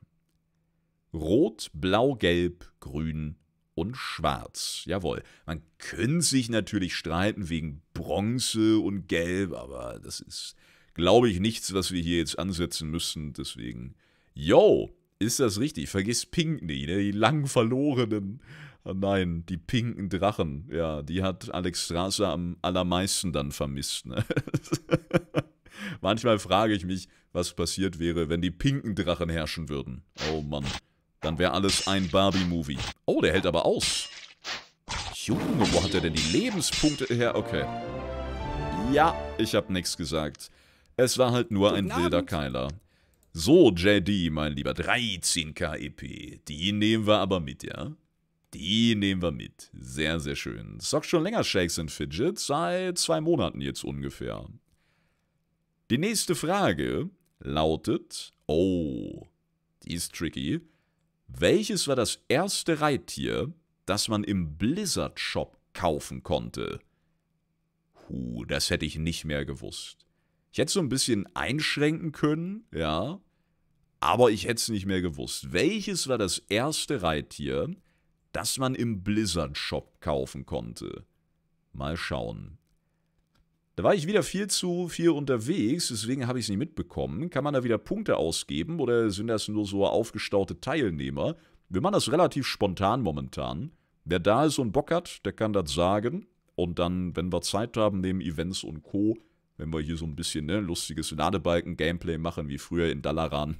Rot, Blau, Gelb, Grün und Schwarz. Jawohl. Man könnte sich natürlich streiten wegen Bronze und Gelb, aber das ist, glaube ich, nichts, was wir hier jetzt ansetzen müssen. Deswegen, yo, ist das richtig? Vergiss Pink nie, ne? die lang verlorenen. Oh nein, die pinken Drachen. Ja, die hat Alex Strasser am allermeisten dann vermisst. Ne? Manchmal frage ich mich, was passiert wäre, wenn die pinken Drachen herrschen würden. Oh Mann, dann wäre alles ein Barbie-Movie. Oh, der hält aber aus. Junge, wo hat er denn die Lebenspunkte her? Okay. Ja, ich habe nichts gesagt. Es war halt nur Guten ein wilder Abend. Keiler. So, JD, mein Lieber, 13k EP. Die nehmen wir aber mit, ja? Die nehmen wir mit. Sehr, sehr schön. Sock schon länger Shakes and Fidget, seit zwei Monaten jetzt ungefähr. Die nächste Frage lautet, oh, die ist tricky. Welches war das erste Reittier, das man im Blizzard Shop kaufen konnte? Huh, das hätte ich nicht mehr gewusst. Ich hätte es so ein bisschen einschränken können, ja. Aber ich hätte es nicht mehr gewusst. Welches war das erste Reittier, das man im Blizzard-Shop kaufen konnte? Mal schauen. Da war ich wieder viel zu viel unterwegs, deswegen habe ich es nicht mitbekommen. Kann man da wieder Punkte ausgeben oder sind das nur so aufgestaute Teilnehmer? Wir machen das relativ spontan momentan. Wer da ist und Bock hat, der kann das sagen. Und dann, wenn wir Zeit haben, neben Events und Co., wenn wir hier so ein bisschen ne, lustiges Ladebalken-Gameplay machen, wie früher in Dalaran,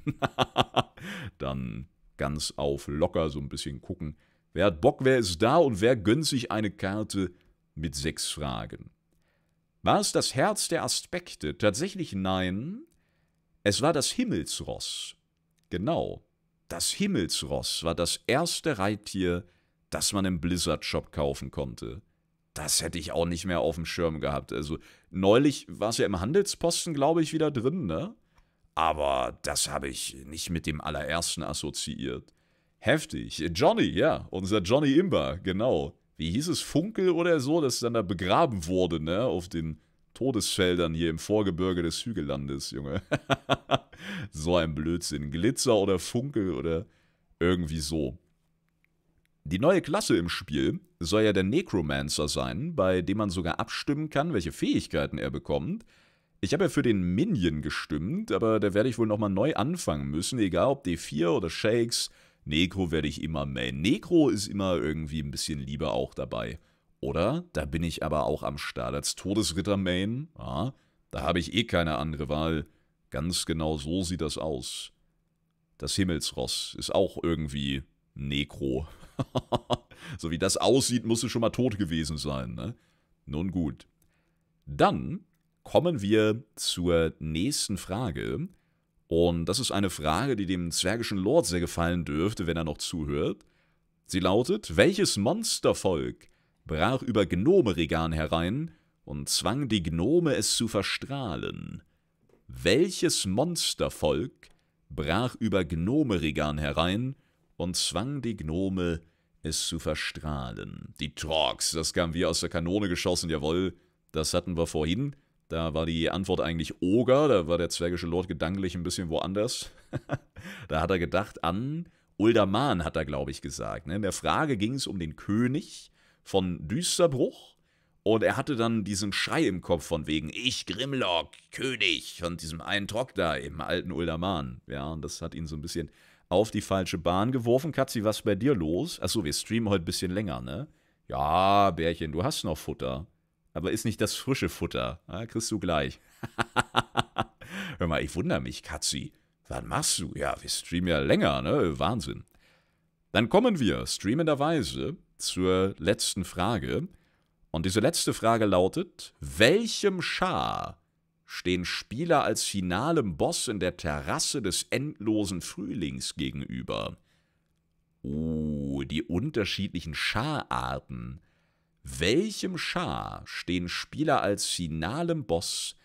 dann ganz auf locker so ein bisschen gucken. Wer hat Bock, wer ist da und wer gönnt sich eine Karte mit sechs Fragen? War es das Herz der Aspekte? Tatsächlich nein. Es war das Himmelsross. Genau. Das Himmelsross war das erste Reittier, das man im Blizzard Shop kaufen konnte das hätte ich auch nicht mehr auf dem Schirm gehabt. Also neulich war es ja im Handelsposten, glaube ich, wieder drin, ne? Aber das habe ich nicht mit dem allerersten assoziiert. Heftig. Johnny, ja, unser Johnny Imber, genau. Wie hieß es, Funkel oder so, das dann da begraben wurde, ne? Auf den Todesfeldern hier im Vorgebirge des Hügellandes, Junge. so ein Blödsinn. Glitzer oder Funkel oder irgendwie so. Die neue Klasse im Spiel soll ja der Necromancer sein, bei dem man sogar abstimmen kann, welche Fähigkeiten er bekommt. Ich habe ja für den Minion gestimmt, aber da werde ich wohl nochmal neu anfangen müssen, egal ob D4 oder Shakes. Necro werde ich immer main. Necro ist immer irgendwie ein bisschen Liebe auch dabei. Oder? Da bin ich aber auch am Start als Todesritter-Main. Ah, da habe ich eh keine andere Wahl. Ganz genau so sieht das aus. Das Himmelsross ist auch irgendwie Necro. so wie das aussieht, musst du schon mal tot gewesen sein. Ne? Nun gut. Dann kommen wir zur nächsten Frage. Und das ist eine Frage, die dem zwergischen Lord sehr gefallen dürfte, wenn er noch zuhört. Sie lautet: Welches Monstervolk brach über Gnome Regan herein und zwang die Gnome, es zu verstrahlen? Welches Monstervolk brach über Gnome Regan herein und zwang die Gnome, es zu verstrahlen. Die Trogs, das kamen wir aus der Kanone geschossen, jawohl, das hatten wir vorhin. Da war die Antwort eigentlich Oger, da war der zwergische Lord gedanklich ein bisschen woanders. da hat er gedacht an Uldaman, hat er, glaube ich, gesagt. Ne? In der Frage ging es um den König von Düsterbruch und er hatte dann diesen Schrei im Kopf von wegen Ich, Grimlock, König, von diesem einen Trog da, im alten Uldaman. Ja, und das hat ihn so ein bisschen auf die falsche Bahn geworfen. Katzi, was ist bei dir los? Achso, wir streamen heute ein bisschen länger, ne? Ja, Bärchen, du hast noch Futter. Aber ist nicht das frische Futter. Ja, ah, kriegst du gleich. Hör mal, ich wundere mich, Katzi. Wann machst du? Ja, wir streamen ja länger, ne? Wahnsinn. Dann kommen wir streamenderweise zur letzten Frage. Und diese letzte Frage lautet: Welchem Schar stehen Spieler als finalem Boss in der Terrasse des endlosen Frühlings gegenüber. Oh, die unterschiedlichen Schararten. Welchem Schar stehen Spieler als finalem Boss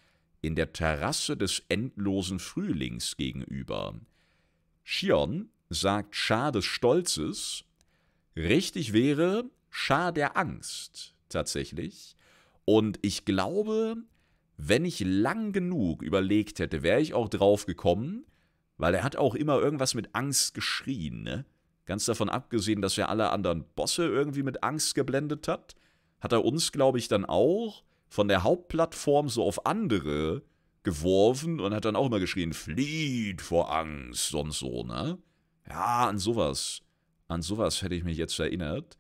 in der Terrasse des endlosen Frühlings gegenüber? Shion sagt Schar des Stolzes. Richtig wäre Schar der Angst, tatsächlich. Und ich glaube, wenn ich lang genug überlegt hätte, wäre ich auch drauf gekommen, weil er hat auch immer irgendwas mit Angst geschrien, ne? Ganz davon abgesehen, dass er alle anderen Bosse irgendwie mit Angst geblendet hat, hat er uns, glaube ich, dann auch von der Hauptplattform so auf andere geworfen und hat dann auch immer geschrien, flieht vor Angst sonst so, ne? Ja, an sowas. An sowas hätte ich mich jetzt erinnert.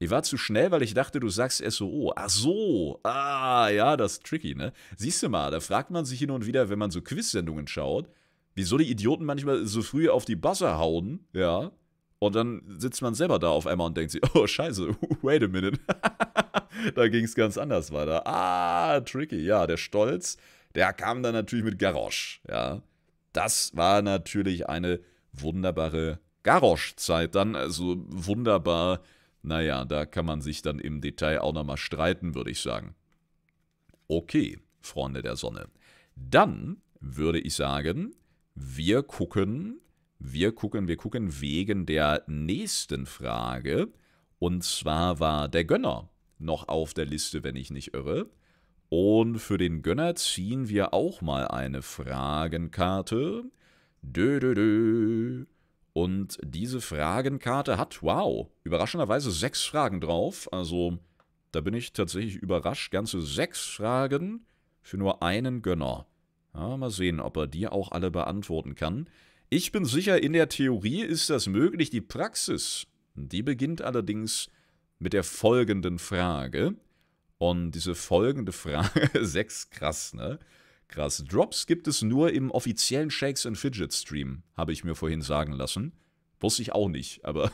Die war zu schnell, weil ich dachte, du sagst SOO. Ach so. Ah, ja, das ist tricky, ne? Siehst du mal, da fragt man sich hin und wieder, wenn man so Quiz-Sendungen schaut, wieso die Idioten manchmal so früh auf die Buzzer hauen, ja? Und dann sitzt man selber da auf einmal und denkt sich, oh, scheiße, wait a minute. da ging es ganz anders weiter. Ah, tricky. Ja, der Stolz, der kam dann natürlich mit Garrosch, ja. Das war natürlich eine wunderbare Garrosch-Zeit dann, also wunderbar naja, da kann man sich dann im Detail auch nochmal streiten, würde ich sagen. Okay, Freunde der Sonne. Dann würde ich sagen, wir gucken, wir gucken, wir gucken wegen der nächsten Frage. Und zwar war der Gönner noch auf der Liste, wenn ich nicht irre. Und für den Gönner ziehen wir auch mal eine Fragenkarte. Dö, dö, dö. Und diese Fragenkarte hat, wow, überraschenderweise sechs Fragen drauf. Also da bin ich tatsächlich überrascht. Ganze sechs Fragen für nur einen Gönner. Ja, mal sehen, ob er die auch alle beantworten kann. Ich bin sicher, in der Theorie ist das möglich. Die Praxis, die beginnt allerdings mit der folgenden Frage. Und diese folgende Frage, sechs krass, ne? Krass. Drops gibt es nur im offiziellen Shakes and Fidget Stream, habe ich mir vorhin sagen lassen. Wusste ich auch nicht, aber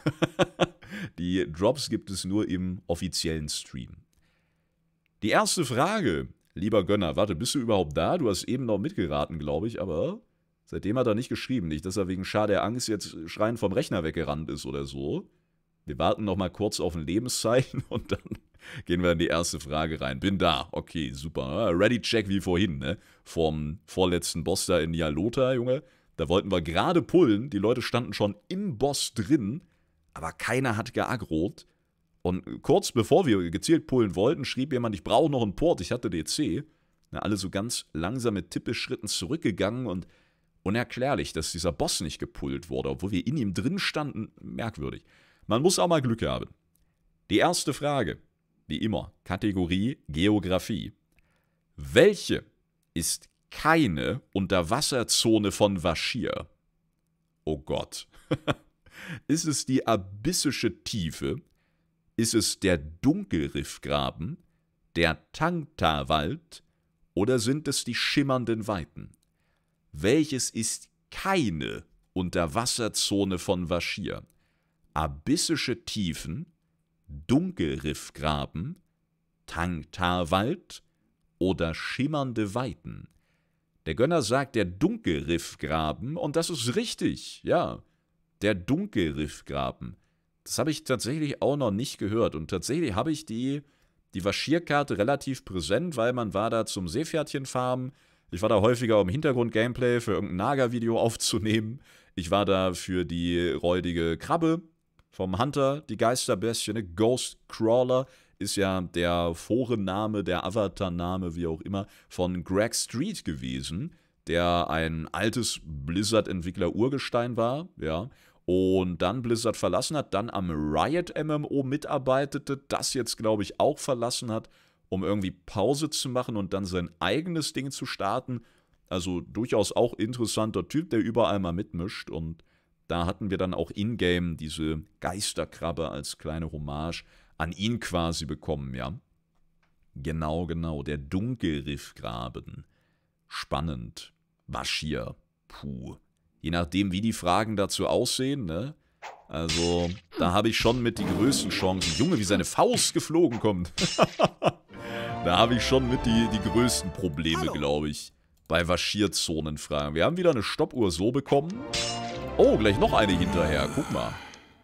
die Drops gibt es nur im offiziellen Stream. Die erste Frage, lieber Gönner, warte, bist du überhaupt da? Du hast eben noch mitgeraten, glaube ich, aber seitdem hat er nicht geschrieben. Nicht, dass er wegen Schar der Angst jetzt schreiend vom Rechner weggerannt ist oder so. Wir warten noch mal kurz auf ein Lebenszeichen und dann Gehen wir in die erste Frage rein. Bin da. Okay, super. Ah, Ready Check wie vorhin, ne? Vom vorletzten Boss da in Jalota, Junge. Da wollten wir gerade pullen. Die Leute standen schon im Boss drin, aber keiner hat geagrot. Und kurz bevor wir gezielt pullen wollten, schrieb jemand, ich brauche noch einen Port, ich hatte DC. Na, alle so ganz langsam mit Tippeschritten zurückgegangen und unerklärlich, dass dieser Boss nicht gepullt wurde, obwohl wir in ihm drin standen, merkwürdig. Man muss auch mal Glück haben. Die erste Frage wie immer, Kategorie Geografie. Welche ist keine Unterwasserzone von Vashir? Oh Gott. ist es die abyssische Tiefe? Ist es der Dunkelriffgraben? Der Tangta-Wald? Oder sind es die schimmernden Weiten? Welches ist keine Unterwasserzone von Vashir? Abyssische Tiefen, Dunkelriffgraben, Tangtarwald oder schimmernde Weiten. Der Gönner sagt der Dunkelriffgraben und das ist richtig, ja. Der Dunkelriffgraben. Das habe ich tatsächlich auch noch nicht gehört und tatsächlich habe ich die, die Vaschierkarte relativ präsent, weil man war da zum Seepferdchenfarmen. Ich war da häufiger, um Hintergrund-Gameplay für irgendein Naga-Video aufzunehmen. Ich war da für die räudige Krabbe, vom Hunter, die Geisterbestie, ne? Ghostcrawler ist ja der Forenname, der Avatar-Name, wie auch immer, von Greg Street gewesen, der ein altes Blizzard-Entwickler Urgestein war, ja, und dann Blizzard verlassen hat, dann am Riot MMO mitarbeitete, das jetzt, glaube ich, auch verlassen hat, um irgendwie Pause zu machen und dann sein eigenes Ding zu starten. Also durchaus auch interessanter Typ, der überall mal mitmischt und da hatten wir dann auch in-game diese Geisterkrabbe als kleine Hommage an ihn quasi bekommen, ja. Genau, genau, der Dunkelriffgraben. Spannend. Waschier. Puh. Je nachdem, wie die Fragen dazu aussehen, ne? Also, da habe ich schon mit die größten Chancen. Junge, wie seine Faust geflogen kommt. da habe ich schon mit die, die größten Probleme, glaube ich. Bei Waschierzonenfragen. Wir haben wieder eine Stoppuhr so bekommen. Oh, gleich noch eine hinterher. Guck mal.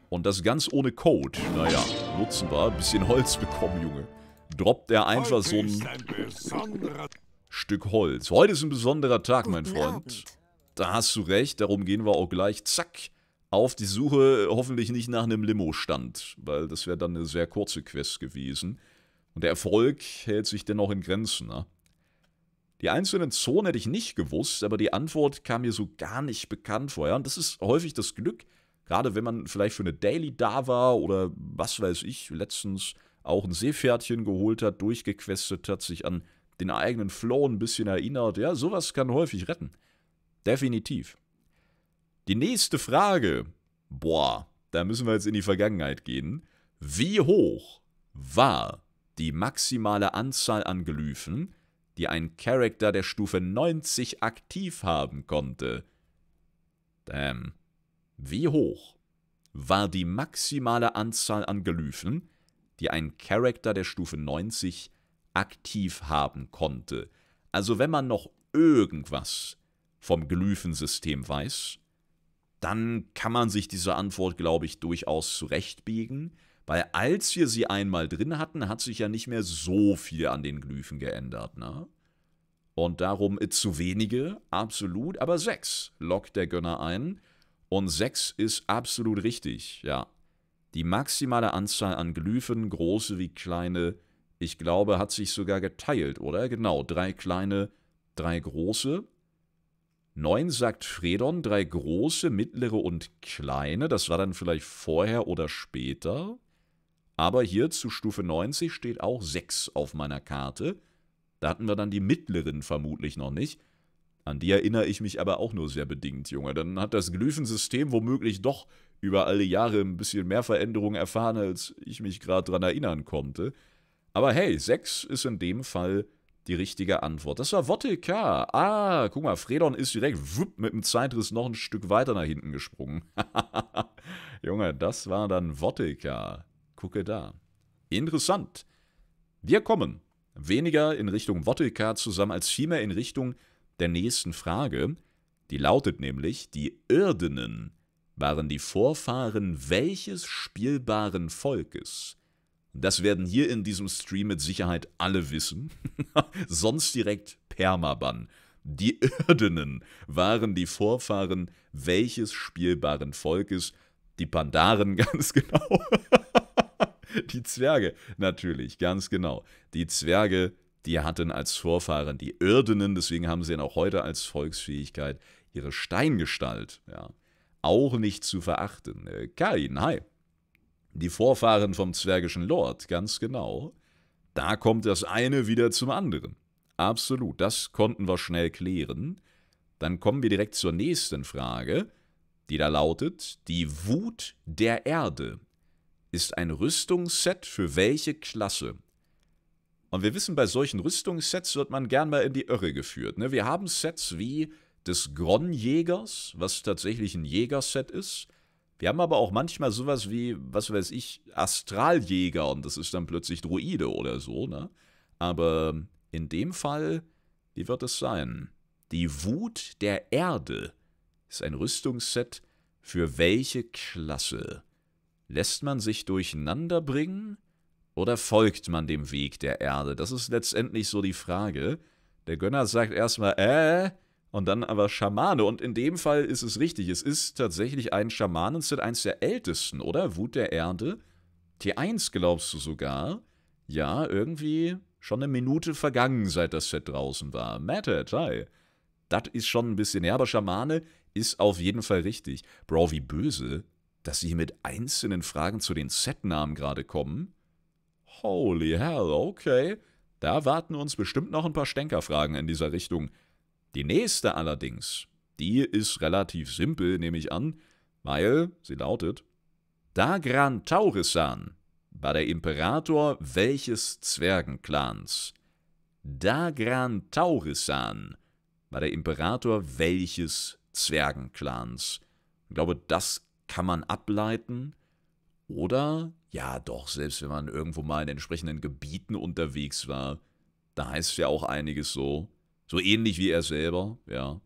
Und das ganz ohne Code. Naja, nutzen wir. bisschen Holz bekommen, Junge. Droppt er einfach so ein, ein Stück Holz. Heute ist ein besonderer Tag, mein Freund. Da hast du recht. Darum gehen wir auch gleich. Zack. Auf die Suche hoffentlich nicht nach einem Limo-Stand. Weil das wäre dann eine sehr kurze Quest gewesen. Und der Erfolg hält sich dennoch in Grenzen, ne? Die einzelnen Zonen hätte ich nicht gewusst, aber die Antwort kam mir so gar nicht bekannt vorher. Und das ist häufig das Glück, gerade wenn man vielleicht für eine Daily da war oder was weiß ich, letztens auch ein Seepferdchen geholt hat, durchgequestet hat, sich an den eigenen Flow ein bisschen erinnert. Ja, sowas kann häufig retten. Definitiv. Die nächste Frage. Boah, da müssen wir jetzt in die Vergangenheit gehen. Wie hoch war die maximale Anzahl an Glyphen, die einen Charakter der Stufe 90 aktiv haben konnte. Damn. Wie hoch war die maximale Anzahl an Glyphen, die ein Charakter der Stufe 90 aktiv haben konnte? Also wenn man noch irgendwas vom Glyphensystem weiß, dann kann man sich diese Antwort, glaube ich, durchaus zurechtbiegen. Weil als wir sie einmal drin hatten, hat sich ja nicht mehr so viel an den Glyphen geändert, ne? Und darum äh, zu wenige, absolut, aber sechs lockt der Gönner ein. Und sechs ist absolut richtig, ja. Die maximale Anzahl an Glyphen, große wie kleine, ich glaube, hat sich sogar geteilt, oder? Genau, drei kleine, drei große. Neun sagt Fredon, drei große, mittlere und kleine. Das war dann vielleicht vorher oder später. Aber hier zu Stufe 90 steht auch 6 auf meiner Karte. Da hatten wir dann die mittleren vermutlich noch nicht. An die erinnere ich mich aber auch nur sehr bedingt, Junge. Dann hat das Glyphensystem womöglich doch über alle Jahre ein bisschen mehr Veränderungen erfahren, als ich mich gerade dran erinnern konnte. Aber hey, 6 ist in dem Fall die richtige Antwort. Das war Wottelka. Ah, guck mal, Fredon ist direkt wupp, mit dem Zeitriss noch ein Stück weiter nach hinten gesprungen. Junge, das war dann Wottelka gucke da. Interessant. Wir kommen weniger in Richtung Wottelka zusammen als vielmehr in Richtung der nächsten Frage. Die lautet nämlich, die Irdenen waren die Vorfahren welches spielbaren Volkes? Das werden hier in diesem Stream mit Sicherheit alle wissen. Sonst direkt Permaban. Die Irdenen waren die Vorfahren welches spielbaren Volkes? Die Pandaren ganz genau. Die Zwerge, natürlich, ganz genau. Die Zwerge, die hatten als Vorfahren die Irdenen, deswegen haben sie dann auch heute als Volksfähigkeit ihre Steingestalt. Ja. Auch nicht zu verachten. Äh, Kain, hi. Die Vorfahren vom zwergischen Lord, ganz genau. Da kommt das eine wieder zum anderen. Absolut, das konnten wir schnell klären. Dann kommen wir direkt zur nächsten Frage, die da lautet: Die Wut der Erde ist ein Rüstungsset für welche Klasse? Und wir wissen, bei solchen Rüstungssets wird man gern mal in die Irre geführt. Ne? Wir haben Sets wie des Gronjägers, was tatsächlich ein Jägerset ist. Wir haben aber auch manchmal sowas wie, was weiß ich, Astraljäger und das ist dann plötzlich Druide oder so, ne? Aber in dem Fall, wie wird es sein? Die Wut der Erde ist ein Rüstungsset für welche Klasse? Lässt man sich durcheinander bringen oder folgt man dem Weg der Erde? Das ist letztendlich so die Frage. Der Gönner sagt erstmal äh und dann aber Schamane. Und in dem Fall ist es richtig. Es ist tatsächlich ein Schamanenset, eins der ältesten, oder? Wut der Erde. T1 glaubst du sogar. Ja, irgendwie schon eine Minute vergangen, seit das Set draußen war. Matted, hi. Das ist schon ein bisschen her, aber Schamane ist auf jeden Fall richtig. Bro, wie böse dass sie hier mit einzelnen Fragen zu den Setnamen gerade kommen? Holy hell, okay. Da warten uns bestimmt noch ein paar Stänkerfragen in dieser Richtung. Die nächste allerdings, die ist relativ simpel, nehme ich an, weil sie lautet: Da Gran Taurisan war der Imperator welches Zwergenclans? Da Gran Taurisan war der Imperator welches Zwergenclans? Ich glaube, das kann man ableiten. Oder, ja doch, selbst wenn man irgendwo mal in entsprechenden Gebieten unterwegs war, da heißt es ja auch einiges so. So ähnlich wie er selber, ja.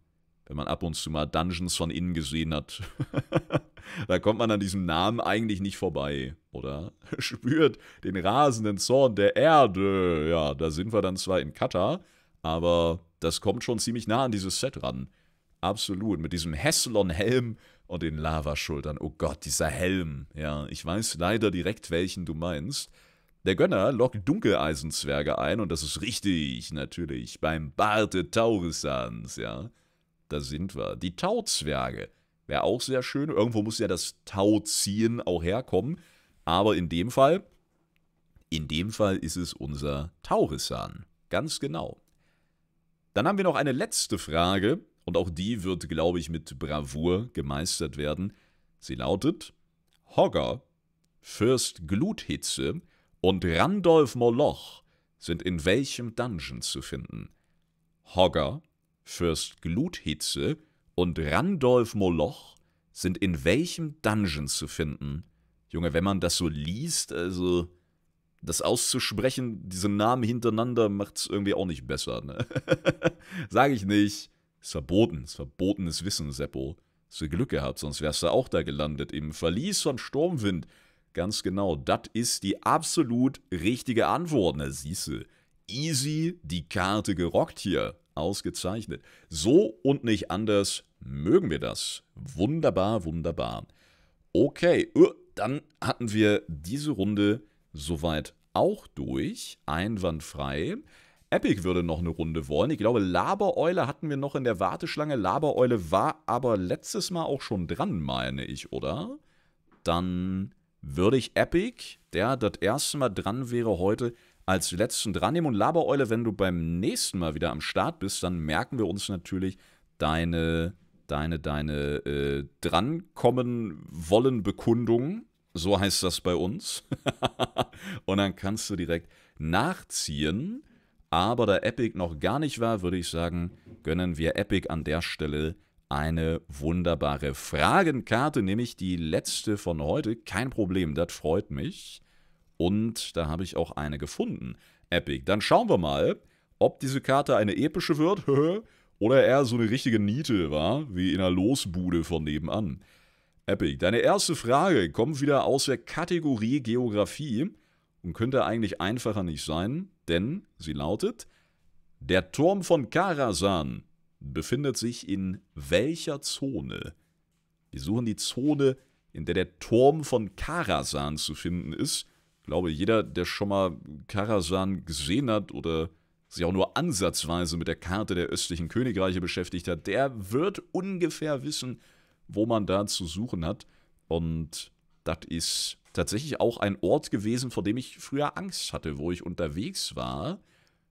Wenn man ab und zu mal Dungeons von innen gesehen hat, da kommt man an diesem Namen eigentlich nicht vorbei, oder? Spürt den rasenden Zorn der Erde. Ja, da sind wir dann zwar in Katar, aber das kommt schon ziemlich nah an dieses Set ran. Absolut. Mit diesem Hesselon-Helm und den Lavaschultern. Oh Gott, dieser Helm. Ja, ich weiß leider direkt, welchen du meinst. Der Gönner lockt Dunkeleisenzwerge ein und das ist richtig, natürlich, beim Barte Taurissans, ja. Da sind wir. Die Tauzwerge. Wäre auch sehr schön. Irgendwo muss ja das Tauziehen auch herkommen. Aber in dem Fall, in dem Fall ist es unser Taurissan. Ganz genau. Dann haben wir noch eine letzte Frage und auch die wird, glaube ich, mit Bravour gemeistert werden. Sie lautet Hogger, Fürst Gluthitze und Randolph Moloch sind in welchem Dungeon zu finden? Hogger, Fürst Gluthitze und Randolph Moloch sind in welchem Dungeon zu finden? Junge, wenn man das so liest, also das auszusprechen, diese Namen hintereinander, macht es irgendwie auch nicht besser. Ne? Sage ich nicht. Ist verboten, ist verbotenes Wissen, Seppo. Hast du Glück gehabt, sonst wärst du auch da gelandet, im Verlies von Sturmwind. Ganz genau, das ist die absolut richtige Antwort. Na, siehste, easy die Karte gerockt hier. Ausgezeichnet. So und nicht anders mögen wir das. Wunderbar, wunderbar. Okay, äh, dann hatten wir diese Runde soweit auch durch. Einwandfrei. Epic würde noch eine Runde wollen. Ich glaube, Labereule hatten wir noch in der Warteschlange. Labereule war aber letztes Mal auch schon dran, meine ich, oder? Dann würde ich Epic, der das erste Mal dran wäre heute, als letzten dran nehmen. Und Labereule, wenn du beim nächsten Mal wieder am Start bist, dann merken wir uns natürlich deine, deine, deine äh, drankommen wollen Bekundung. So heißt das bei uns. Und dann kannst du direkt nachziehen. Aber da Epic noch gar nicht war, würde ich sagen, gönnen wir Epic an der Stelle eine wunderbare Fragenkarte, nämlich die letzte von heute. Kein Problem, das freut mich. Und da habe ich auch eine gefunden. Epic. Dann schauen wir mal, ob diese Karte eine epische wird oder eher so eine richtige Niete war, wie in einer Losbude von nebenan. Epic, deine erste Frage kommt wieder aus der Kategorie Geografie und könnte eigentlich einfacher nicht sein, denn sie lautet: Der Turm von Karasan befindet sich in welcher Zone? Wir suchen die Zone, in der der Turm von Karasan zu finden ist. Ich glaube, jeder, der schon mal Karasan gesehen hat oder sich auch nur ansatzweise mit der Karte der östlichen Königreiche beschäftigt hat, der wird ungefähr wissen, wo man da zu suchen hat. Und das ist tatsächlich auch ein Ort gewesen, vor dem ich früher Angst hatte, wo ich unterwegs war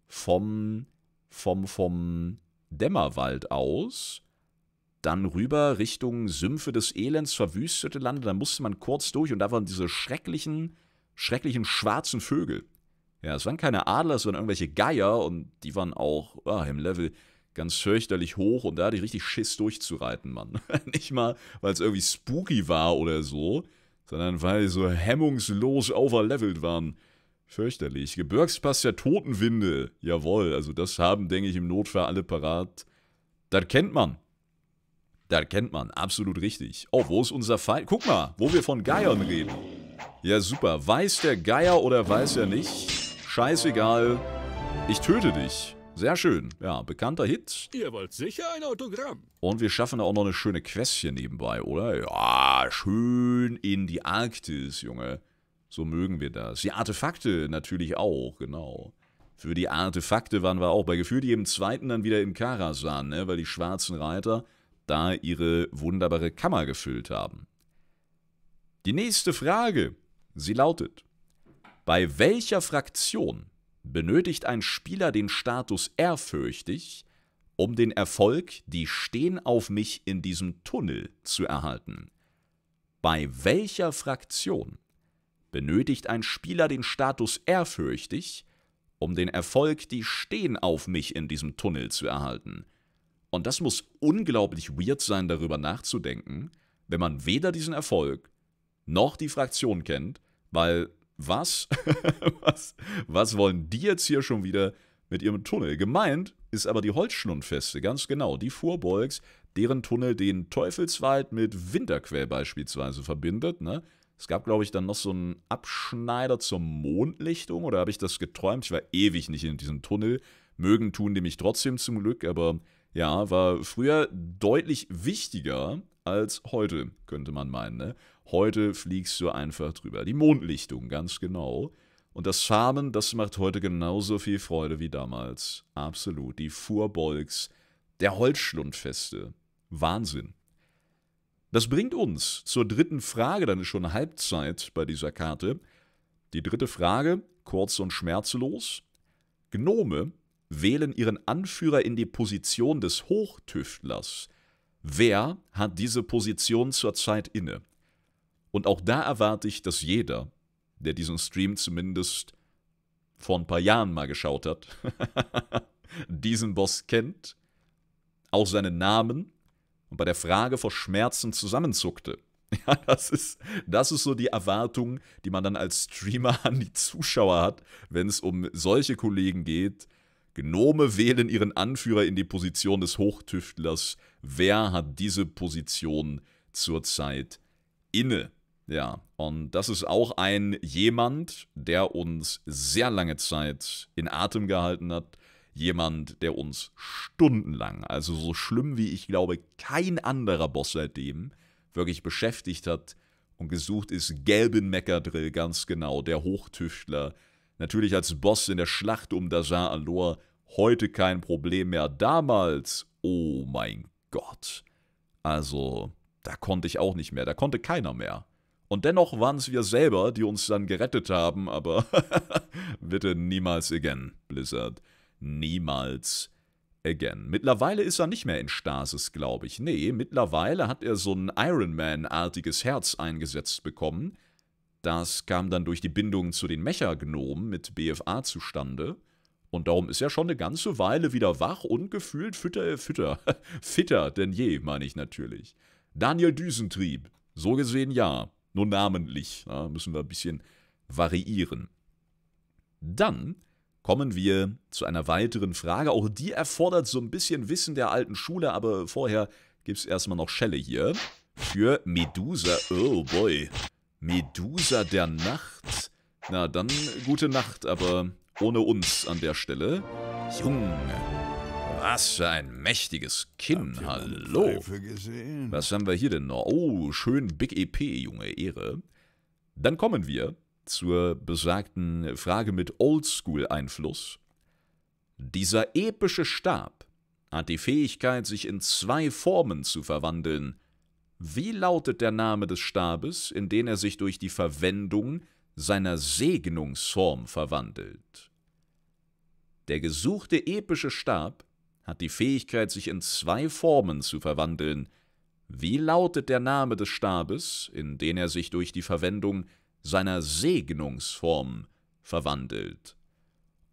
vom, vom, vom Dämmerwald aus, dann rüber Richtung Sümpfe des Elends, verwüstete Lande, da musste man kurz durch und da waren diese schrecklichen, schrecklichen schwarzen Vögel. Ja, es waren keine Adler, es waren irgendwelche Geier und die waren auch oh, im Level ganz fürchterlich hoch und da hatte ich richtig Schiss durchzureiten, Mann. Nicht mal, weil es irgendwie spooky war oder so, sondern weil sie so hemmungslos overlevelt waren. Fürchterlich. Gebirgspass der Totenwinde. Jawohl, also das haben, denke ich, im Notfall alle parat. Das kennt man. Das kennt man, absolut richtig. Oh, wo ist unser Feind? Guck mal, wo wir von Geiern reden. Ja, super. Weiß der Geier oder weiß er nicht? Scheißegal. Ich töte dich. Sehr schön. Ja, bekannter Hit. Ihr wollt sicher ein Autogramm. Und wir schaffen da auch noch eine schöne Quest hier nebenbei, oder? Ja, schön in die Arktis, Junge. So mögen wir das. Die Artefakte natürlich auch, genau. Für die Artefakte waren wir auch bei Gefühl, die im zweiten dann wieder im Karasan, ne? weil die schwarzen Reiter da ihre wunderbare Kammer gefüllt haben. Die nächste Frage, sie lautet, bei welcher Fraktion benötigt ein Spieler den Status ehrfürchtig, um den Erfolg Die stehen auf mich in diesem Tunnel zu erhalten. Bei welcher Fraktion benötigt ein Spieler den Status ehrfürchtig, um den Erfolg Die stehen auf mich in diesem Tunnel zu erhalten? Und das muss unglaublich weird sein, darüber nachzudenken, wenn man weder diesen Erfolg noch die Fraktion kennt, weil was? was? Was wollen die jetzt hier schon wieder mit ihrem Tunnel? Gemeint ist aber die Holzschlundfeste, ganz genau. Die Vorbeugs, deren Tunnel den Teufelswald mit Winterquell beispielsweise verbindet. Ne? Es gab, glaube ich, dann noch so einen Abschneider zur Mondlichtung, oder habe ich das geträumt? Ich war ewig nicht in diesem Tunnel. Mögen tun die mich trotzdem zum Glück, aber ja, war früher deutlich wichtiger als heute, könnte man meinen. Ne? Heute fliegst du einfach drüber. Die Mondlichtung, ganz genau. Und das Charmen, das macht heute genauso viel Freude wie damals. Absolut. Die Fuhrbolgs, der Holzschlundfeste. Wahnsinn. Das bringt uns zur dritten Frage, dann ist schon Halbzeit bei dieser Karte. Die dritte Frage, kurz und schmerzlos. Gnome wählen ihren Anführer in die Position des Hochtüftlers wer hat diese Position zurzeit inne? Und auch da erwarte ich, dass jeder, der diesen Stream zumindest vor ein paar Jahren mal geschaut hat, diesen Boss kennt, auch seinen Namen und bei der Frage vor Schmerzen zusammenzuckte. Ja, das ist, das ist so die Erwartung, die man dann als Streamer an die Zuschauer hat, wenn es um solche Kollegen geht, Gnome wählen ihren Anführer in die Position des Hochtüftlers. Wer hat diese Position zurzeit inne? Ja, und das ist auch ein jemand, der uns sehr lange Zeit in Atem gehalten hat. Jemand, der uns stundenlang, also so schlimm wie ich glaube, kein anderer Boss seitdem wirklich beschäftigt hat und gesucht ist. Gelben Meckerdrill, ganz genau, der Hochtüftler, Natürlich als Boss in der Schlacht um Dazar Alor heute kein Problem mehr. Damals, oh mein Gott. Also, da konnte ich auch nicht mehr, da konnte keiner mehr. Und dennoch waren es wir selber, die uns dann gerettet haben, aber bitte niemals again, Blizzard. Niemals again. Mittlerweile ist er nicht mehr in Stasis, glaube ich. Nee, mittlerweile hat er so ein Iron Man-artiges Herz eingesetzt bekommen das kam dann durch die Bindung zu den Mecha-Gnomen mit BFA zustande. Und darum ist er schon eine ganze Weile wieder wach und gefühlt fütter, fütter, fitter denn je, meine ich natürlich. Daniel Düsentrieb, so gesehen ja, nur namentlich, da müssen wir ein bisschen variieren. Dann kommen wir zu einer weiteren Frage, auch die erfordert so ein bisschen Wissen der alten Schule, aber vorher gibt es erstmal noch Schelle hier. Für Medusa, oh boy, Medusa der Nacht? Na dann, gute Nacht, aber ohne uns an der Stelle. Junge, was für ein mächtiges Kinn, hallo. Was haben wir hier denn noch? Oh, schön Big EP, Junge, Ehre. Dann kommen wir zur besagten Frage mit Oldschool-Einfluss. Dieser epische Stab hat die Fähigkeit, sich in zwei Formen zu verwandeln, wie lautet der Name des Stabes, in den er sich durch die Verwendung seiner Segnungsform verwandelt? Der gesuchte epische Stab hat die Fähigkeit, sich in zwei Formen zu verwandeln. Wie lautet der Name des Stabes, in den er sich durch die Verwendung seiner Segnungsform verwandelt?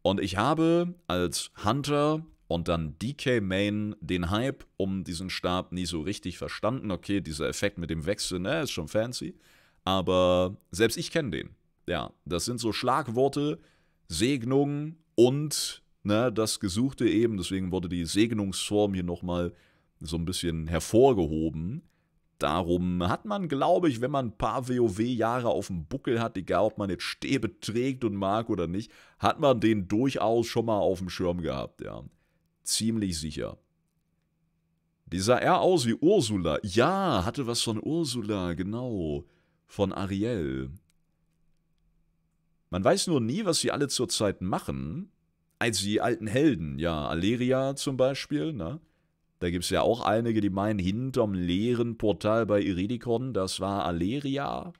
Und ich habe als Hunter und dann DK Main den Hype um diesen Stab nie so richtig verstanden. Okay, dieser Effekt mit dem Wechsel, ne, ist schon fancy. Aber selbst ich kenne den. Ja, das sind so Schlagworte, Segnung und ne, das Gesuchte eben. Deswegen wurde die Segnungsform hier nochmal so ein bisschen hervorgehoben. Darum hat man, glaube ich, wenn man ein paar WoW-Jahre auf dem Buckel hat, egal ob man jetzt Stäbe trägt und mag oder nicht, hat man den durchaus schon mal auf dem Schirm gehabt, ja. Ziemlich sicher. Die sah eher aus wie Ursula. Ja, hatte was von Ursula, genau. Von Ariel. Man weiß nur nie, was sie alle zurzeit machen. Als die alten Helden, ja, Aleria zum Beispiel, ne? Da gibt es ja auch einige, die meinen, hinterm leeren Portal bei Iridikon, das war Aleria.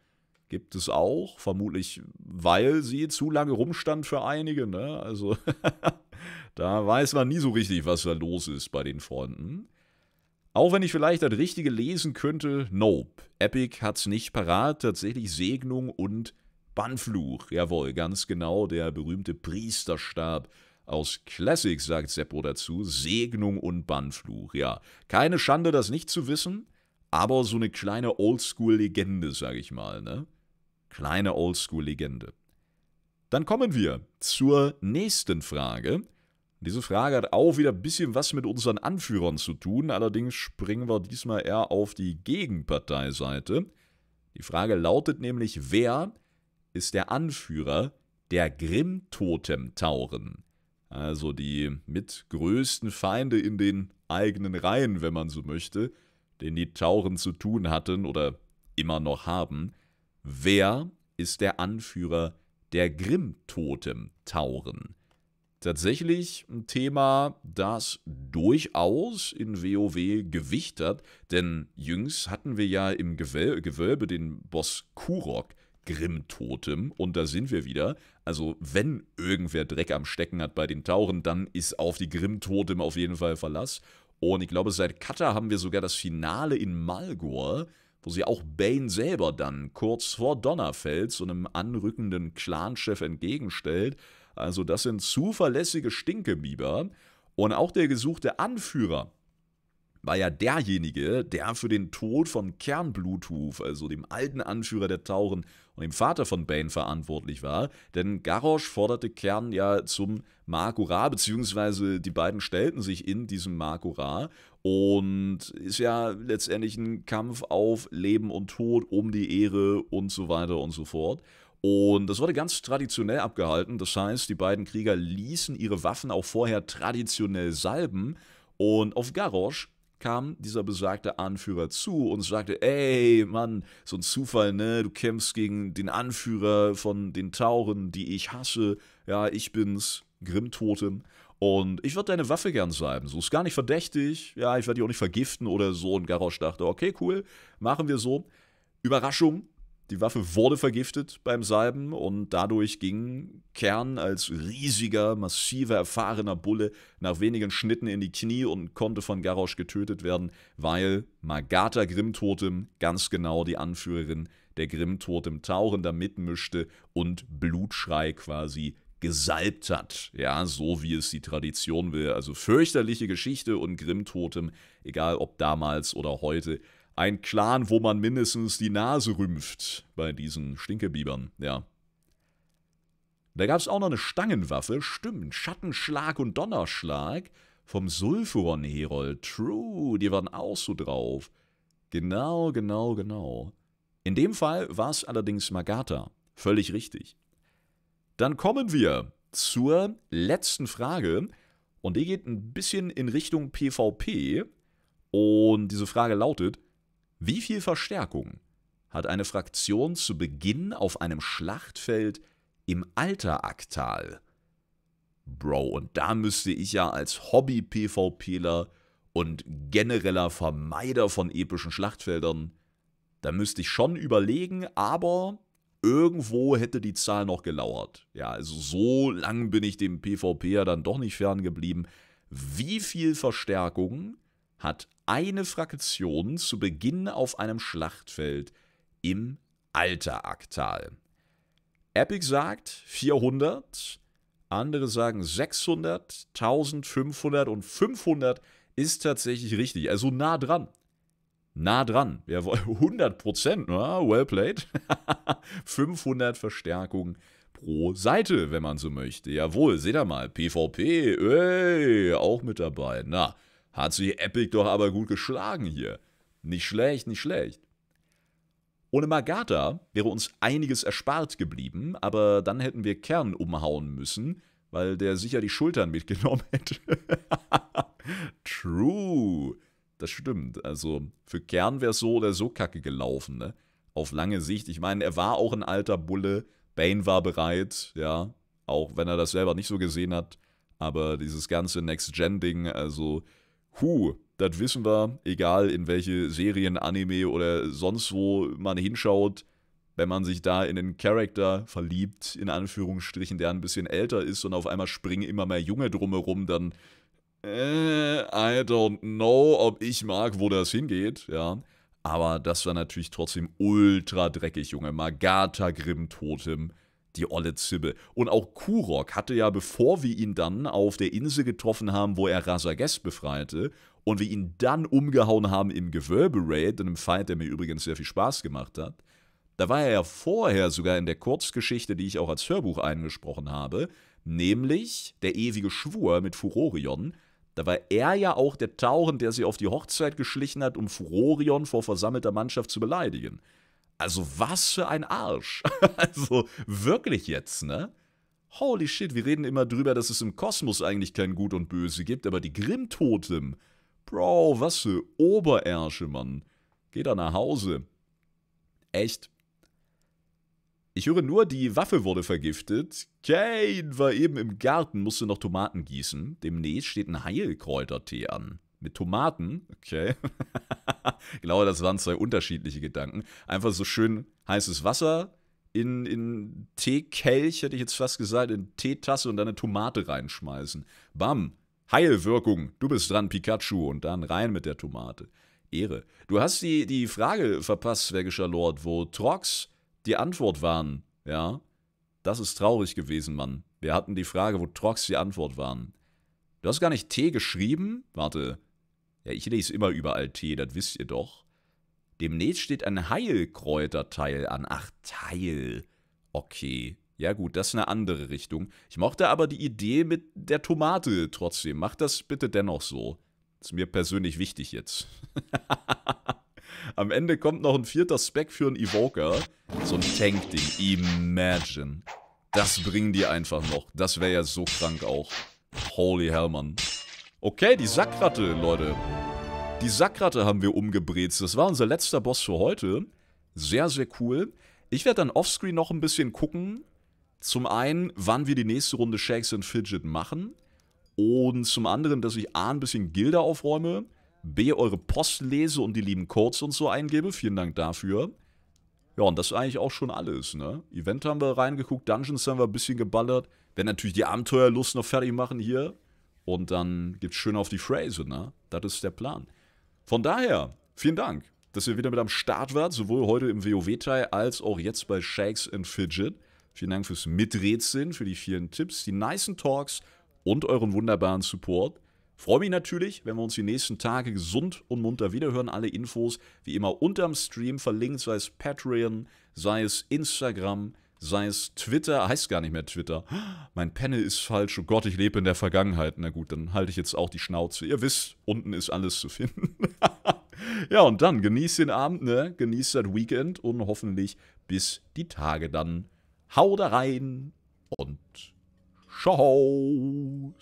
Gibt es auch, vermutlich, weil sie zu lange rumstand für einige, ne? Also, Da weiß man nie so richtig, was da los ist bei den Freunden. Auch wenn ich vielleicht das Richtige lesen könnte, nope. Epic hat's nicht parat, tatsächlich Segnung und Bannfluch. Jawohl, ganz genau, der berühmte Priesterstab aus Classic, sagt Seppo dazu. Segnung und Bannfluch, ja. Keine Schande, das nicht zu wissen, aber so eine kleine Oldschool-Legende, sag ich mal, ne? Kleine Oldschool-Legende. Dann kommen wir zur nächsten Frage. Diese Frage hat auch wieder ein bisschen was mit unseren Anführern zu tun, allerdings springen wir diesmal eher auf die Gegenparteiseite. Die Frage lautet nämlich, wer ist der Anführer der Grimm-Totem-Tauren? Also die mit größten Feinde in den eigenen Reihen, wenn man so möchte, den die Tauren zu tun hatten oder immer noch haben. Wer ist der Anführer der Grimm-Totem-Tauren? tatsächlich ein Thema, das durchaus in WoW Gewicht hat, denn jüngst hatten wir ja im Gewöl Gewölbe den Boss Kurok, Grimm-Totem, und da sind wir wieder. Also, wenn irgendwer Dreck am Stecken hat bei den Tauren, dann ist auf die Grimm-Totem auf jeden Fall Verlass. Und ich glaube, seit Kata haben wir sogar das Finale in Malgor, wo sie auch Bane selber dann kurz vor Donnerfeld so einem anrückenden Clanchef entgegenstellt. Also das sind zuverlässige Stinkebiber. Und auch der gesuchte Anführer war ja derjenige, der für den Tod von Kern Bluetooth, also dem alten Anführer der Tauren und dem Vater von Bane, verantwortlich war. Denn Garrosh forderte Kern ja zum Marco beziehungsweise die beiden stellten sich in diesem Marco und ist ja letztendlich ein Kampf auf Leben und Tod, um die Ehre und so weiter und so fort. Und das wurde ganz traditionell abgehalten. Das heißt, die beiden Krieger ließen ihre Waffen auch vorher traditionell salben. Und auf Garrosch kam dieser besagte Anführer zu und sagte, ey, Mann, so ein Zufall, ne? Du kämpfst gegen den Anführer von den Tauren, die ich hasse. Ja, ich bin's, Grimmtotem. Und ich würde deine Waffe gern salben. So ist gar nicht verdächtig. Ja, ich werde die auch nicht vergiften oder so. Und Garrosch dachte, okay, cool, machen wir so. Überraschung, die Waffe wurde vergiftet beim Salben und dadurch ging Kern als riesiger, massiver, erfahrener Bulle nach wenigen Schnitten in die Knie und konnte von Garrosh getötet werden, weil Magatha Grimtotem ganz genau die Anführerin der Grimtotem Tauren da mitmischte und Blutschrei quasi gesalbt hat. Ja, so wie es die Tradition will. Also fürchterliche Geschichte und Grimtotem, egal ob damals oder heute, ein Clan, wo man mindestens die Nase rümpft bei diesen Stinkebibern, ja. Da gab es auch noch eine Stangenwaffe, stimmt, Schattenschlag und Donnerschlag vom Sulfuron-Herold, true, die waren auch so drauf. Genau, genau, genau. In dem Fall war es allerdings Magatha, völlig richtig. Dann kommen wir zur letzten Frage und die geht ein bisschen in Richtung PvP und diese Frage lautet, wie viel Verstärkung hat eine Fraktion zu Beginn auf einem Schlachtfeld im Alteraktal? Bro, und da müsste ich ja als Hobby-PvPler und genereller Vermeider von epischen Schlachtfeldern, da müsste ich schon überlegen, aber irgendwo hätte die Zahl noch gelauert. Ja, also so lang bin ich dem PvP ja dann doch nicht ferngeblieben. Wie viel Verstärkung hat eine Fraktion zu Beginn auf einem Schlachtfeld im Alteraktal. Epic sagt 400, andere sagen 600, 1500 und 500 ist tatsächlich richtig. Also nah dran. Nah dran. jawohl, 100 Prozent. Well played. 500 Verstärkungen pro Seite, wenn man so möchte. Jawohl, seht ihr mal. PvP, ey, auch mit dabei. Na, hat sich Epic doch aber gut geschlagen hier. Nicht schlecht, nicht schlecht. Ohne Magata wäre uns einiges erspart geblieben, aber dann hätten wir Kern umhauen müssen, weil der sicher die Schultern mitgenommen hätte. True. Das stimmt. Also für Kern wäre es so oder so kacke gelaufen, ne? Auf lange Sicht. Ich meine, er war auch ein alter Bulle. Bane war bereit, ja. Auch wenn er das selber nicht so gesehen hat. Aber dieses ganze Next-Gen-Ding, also huh, das wissen wir, egal in welche Serien, Anime oder sonst wo man hinschaut, wenn man sich da in einen Charakter verliebt, in Anführungsstrichen, der ein bisschen älter ist und auf einmal springen immer mehr Junge drumherum, dann äh, I don't know, ob ich mag, wo das hingeht, ja. Aber das war natürlich trotzdem ultra dreckig, Junge. Magatha Grimm Totem die olle Zibbe. Und auch Kurok hatte ja, bevor wir ihn dann auf der Insel getroffen haben, wo er Rasagest befreite, und wir ihn dann umgehauen haben im gewölbe einem Fight, der mir übrigens sehr viel Spaß gemacht hat, da war er ja vorher sogar in der Kurzgeschichte, die ich auch als Hörbuch eingesprochen habe, nämlich Der ewige Schwur mit Furorion. Da war er ja auch der Tauren, der sie auf die Hochzeit geschlichen hat, um Furorion vor versammelter Mannschaft zu beleidigen. Also was für ein Arsch. also wirklich jetzt, ne? Holy shit, wir reden immer drüber, dass es im Kosmos eigentlich kein Gut und Böse gibt, aber die Grimm-Totem. Bro, was für Oberärsche, Mann. Geh da nach Hause. Echt? Ich höre nur, die Waffe wurde vergiftet. Kane war eben im Garten, musste noch Tomaten gießen. Demnächst steht ein Heilkräutertee an. Mit Tomaten? Okay. ich glaube, das waren zwei unterschiedliche Gedanken. Einfach so schön heißes Wasser in, in Teekelch, hätte ich jetzt fast gesagt, in Teetasse und dann eine Tomate reinschmeißen. Bam. Heilwirkung. Du bist dran, Pikachu. Und dann rein mit der Tomate. Ehre. Du hast die, die Frage verpasst, Zwergischer Lord, wo Trox die Antwort waren. Ja. Das ist traurig gewesen, Mann. Wir hatten die Frage, wo Trox die Antwort waren. Du hast gar nicht T geschrieben? Warte. Ja, ich lese immer überall Tee, das wisst ihr doch. Demnächst steht ein Heilkräuterteil an. Ach, Teil. Okay. Ja gut, das ist eine andere Richtung. Ich mochte aber die Idee mit der Tomate trotzdem. Macht das bitte dennoch so. Ist mir persönlich wichtig jetzt. Am Ende kommt noch ein vierter Spec für einen Evoker. So ein Tank-Ding. Imagine. Das bringen die einfach noch. Das wäre ja so krank auch. Holy hell, Mann. Okay, die Sackratte, Leute. Die Sackratte haben wir umgebrezelt. Das war unser letzter Boss für heute. Sehr, sehr cool. Ich werde dann offscreen noch ein bisschen gucken. Zum einen, wann wir die nächste Runde Shakes and Fidget machen. Und zum anderen, dass ich A, ein bisschen Gilder aufräume. B, eure Post lese und die lieben Codes und so eingebe. Vielen Dank dafür. Ja, und das ist eigentlich auch schon alles, ne? Event haben wir reingeguckt, Dungeons haben wir ein bisschen geballert. Werden natürlich die Abenteuerlust noch fertig machen hier. Und dann gibt's schön auf die Phrase, ne? Das ist der Plan. Von daher, vielen Dank, dass ihr wieder mit am Start wart, sowohl heute im WoW-Teil als auch jetzt bei Shakes and Fidget. Vielen Dank fürs Miträtseln, für die vielen Tipps, die nicen Talks und euren wunderbaren Support. Freue mich natürlich, wenn wir uns die nächsten Tage gesund und munter wiederhören. Alle Infos wie immer unterm Stream verlinkt, sei es Patreon, sei es Instagram, sei es Twitter, heißt gar nicht mehr Twitter. Mein Panel ist falsch, oh Gott, ich lebe in der Vergangenheit. Na gut, dann halte ich jetzt auch die Schnauze. Ihr wisst, unten ist alles zu finden. ja, und dann genießt den Abend, ne? Genießt das Weekend und hoffentlich bis die Tage dann. Hau da rein und tschau!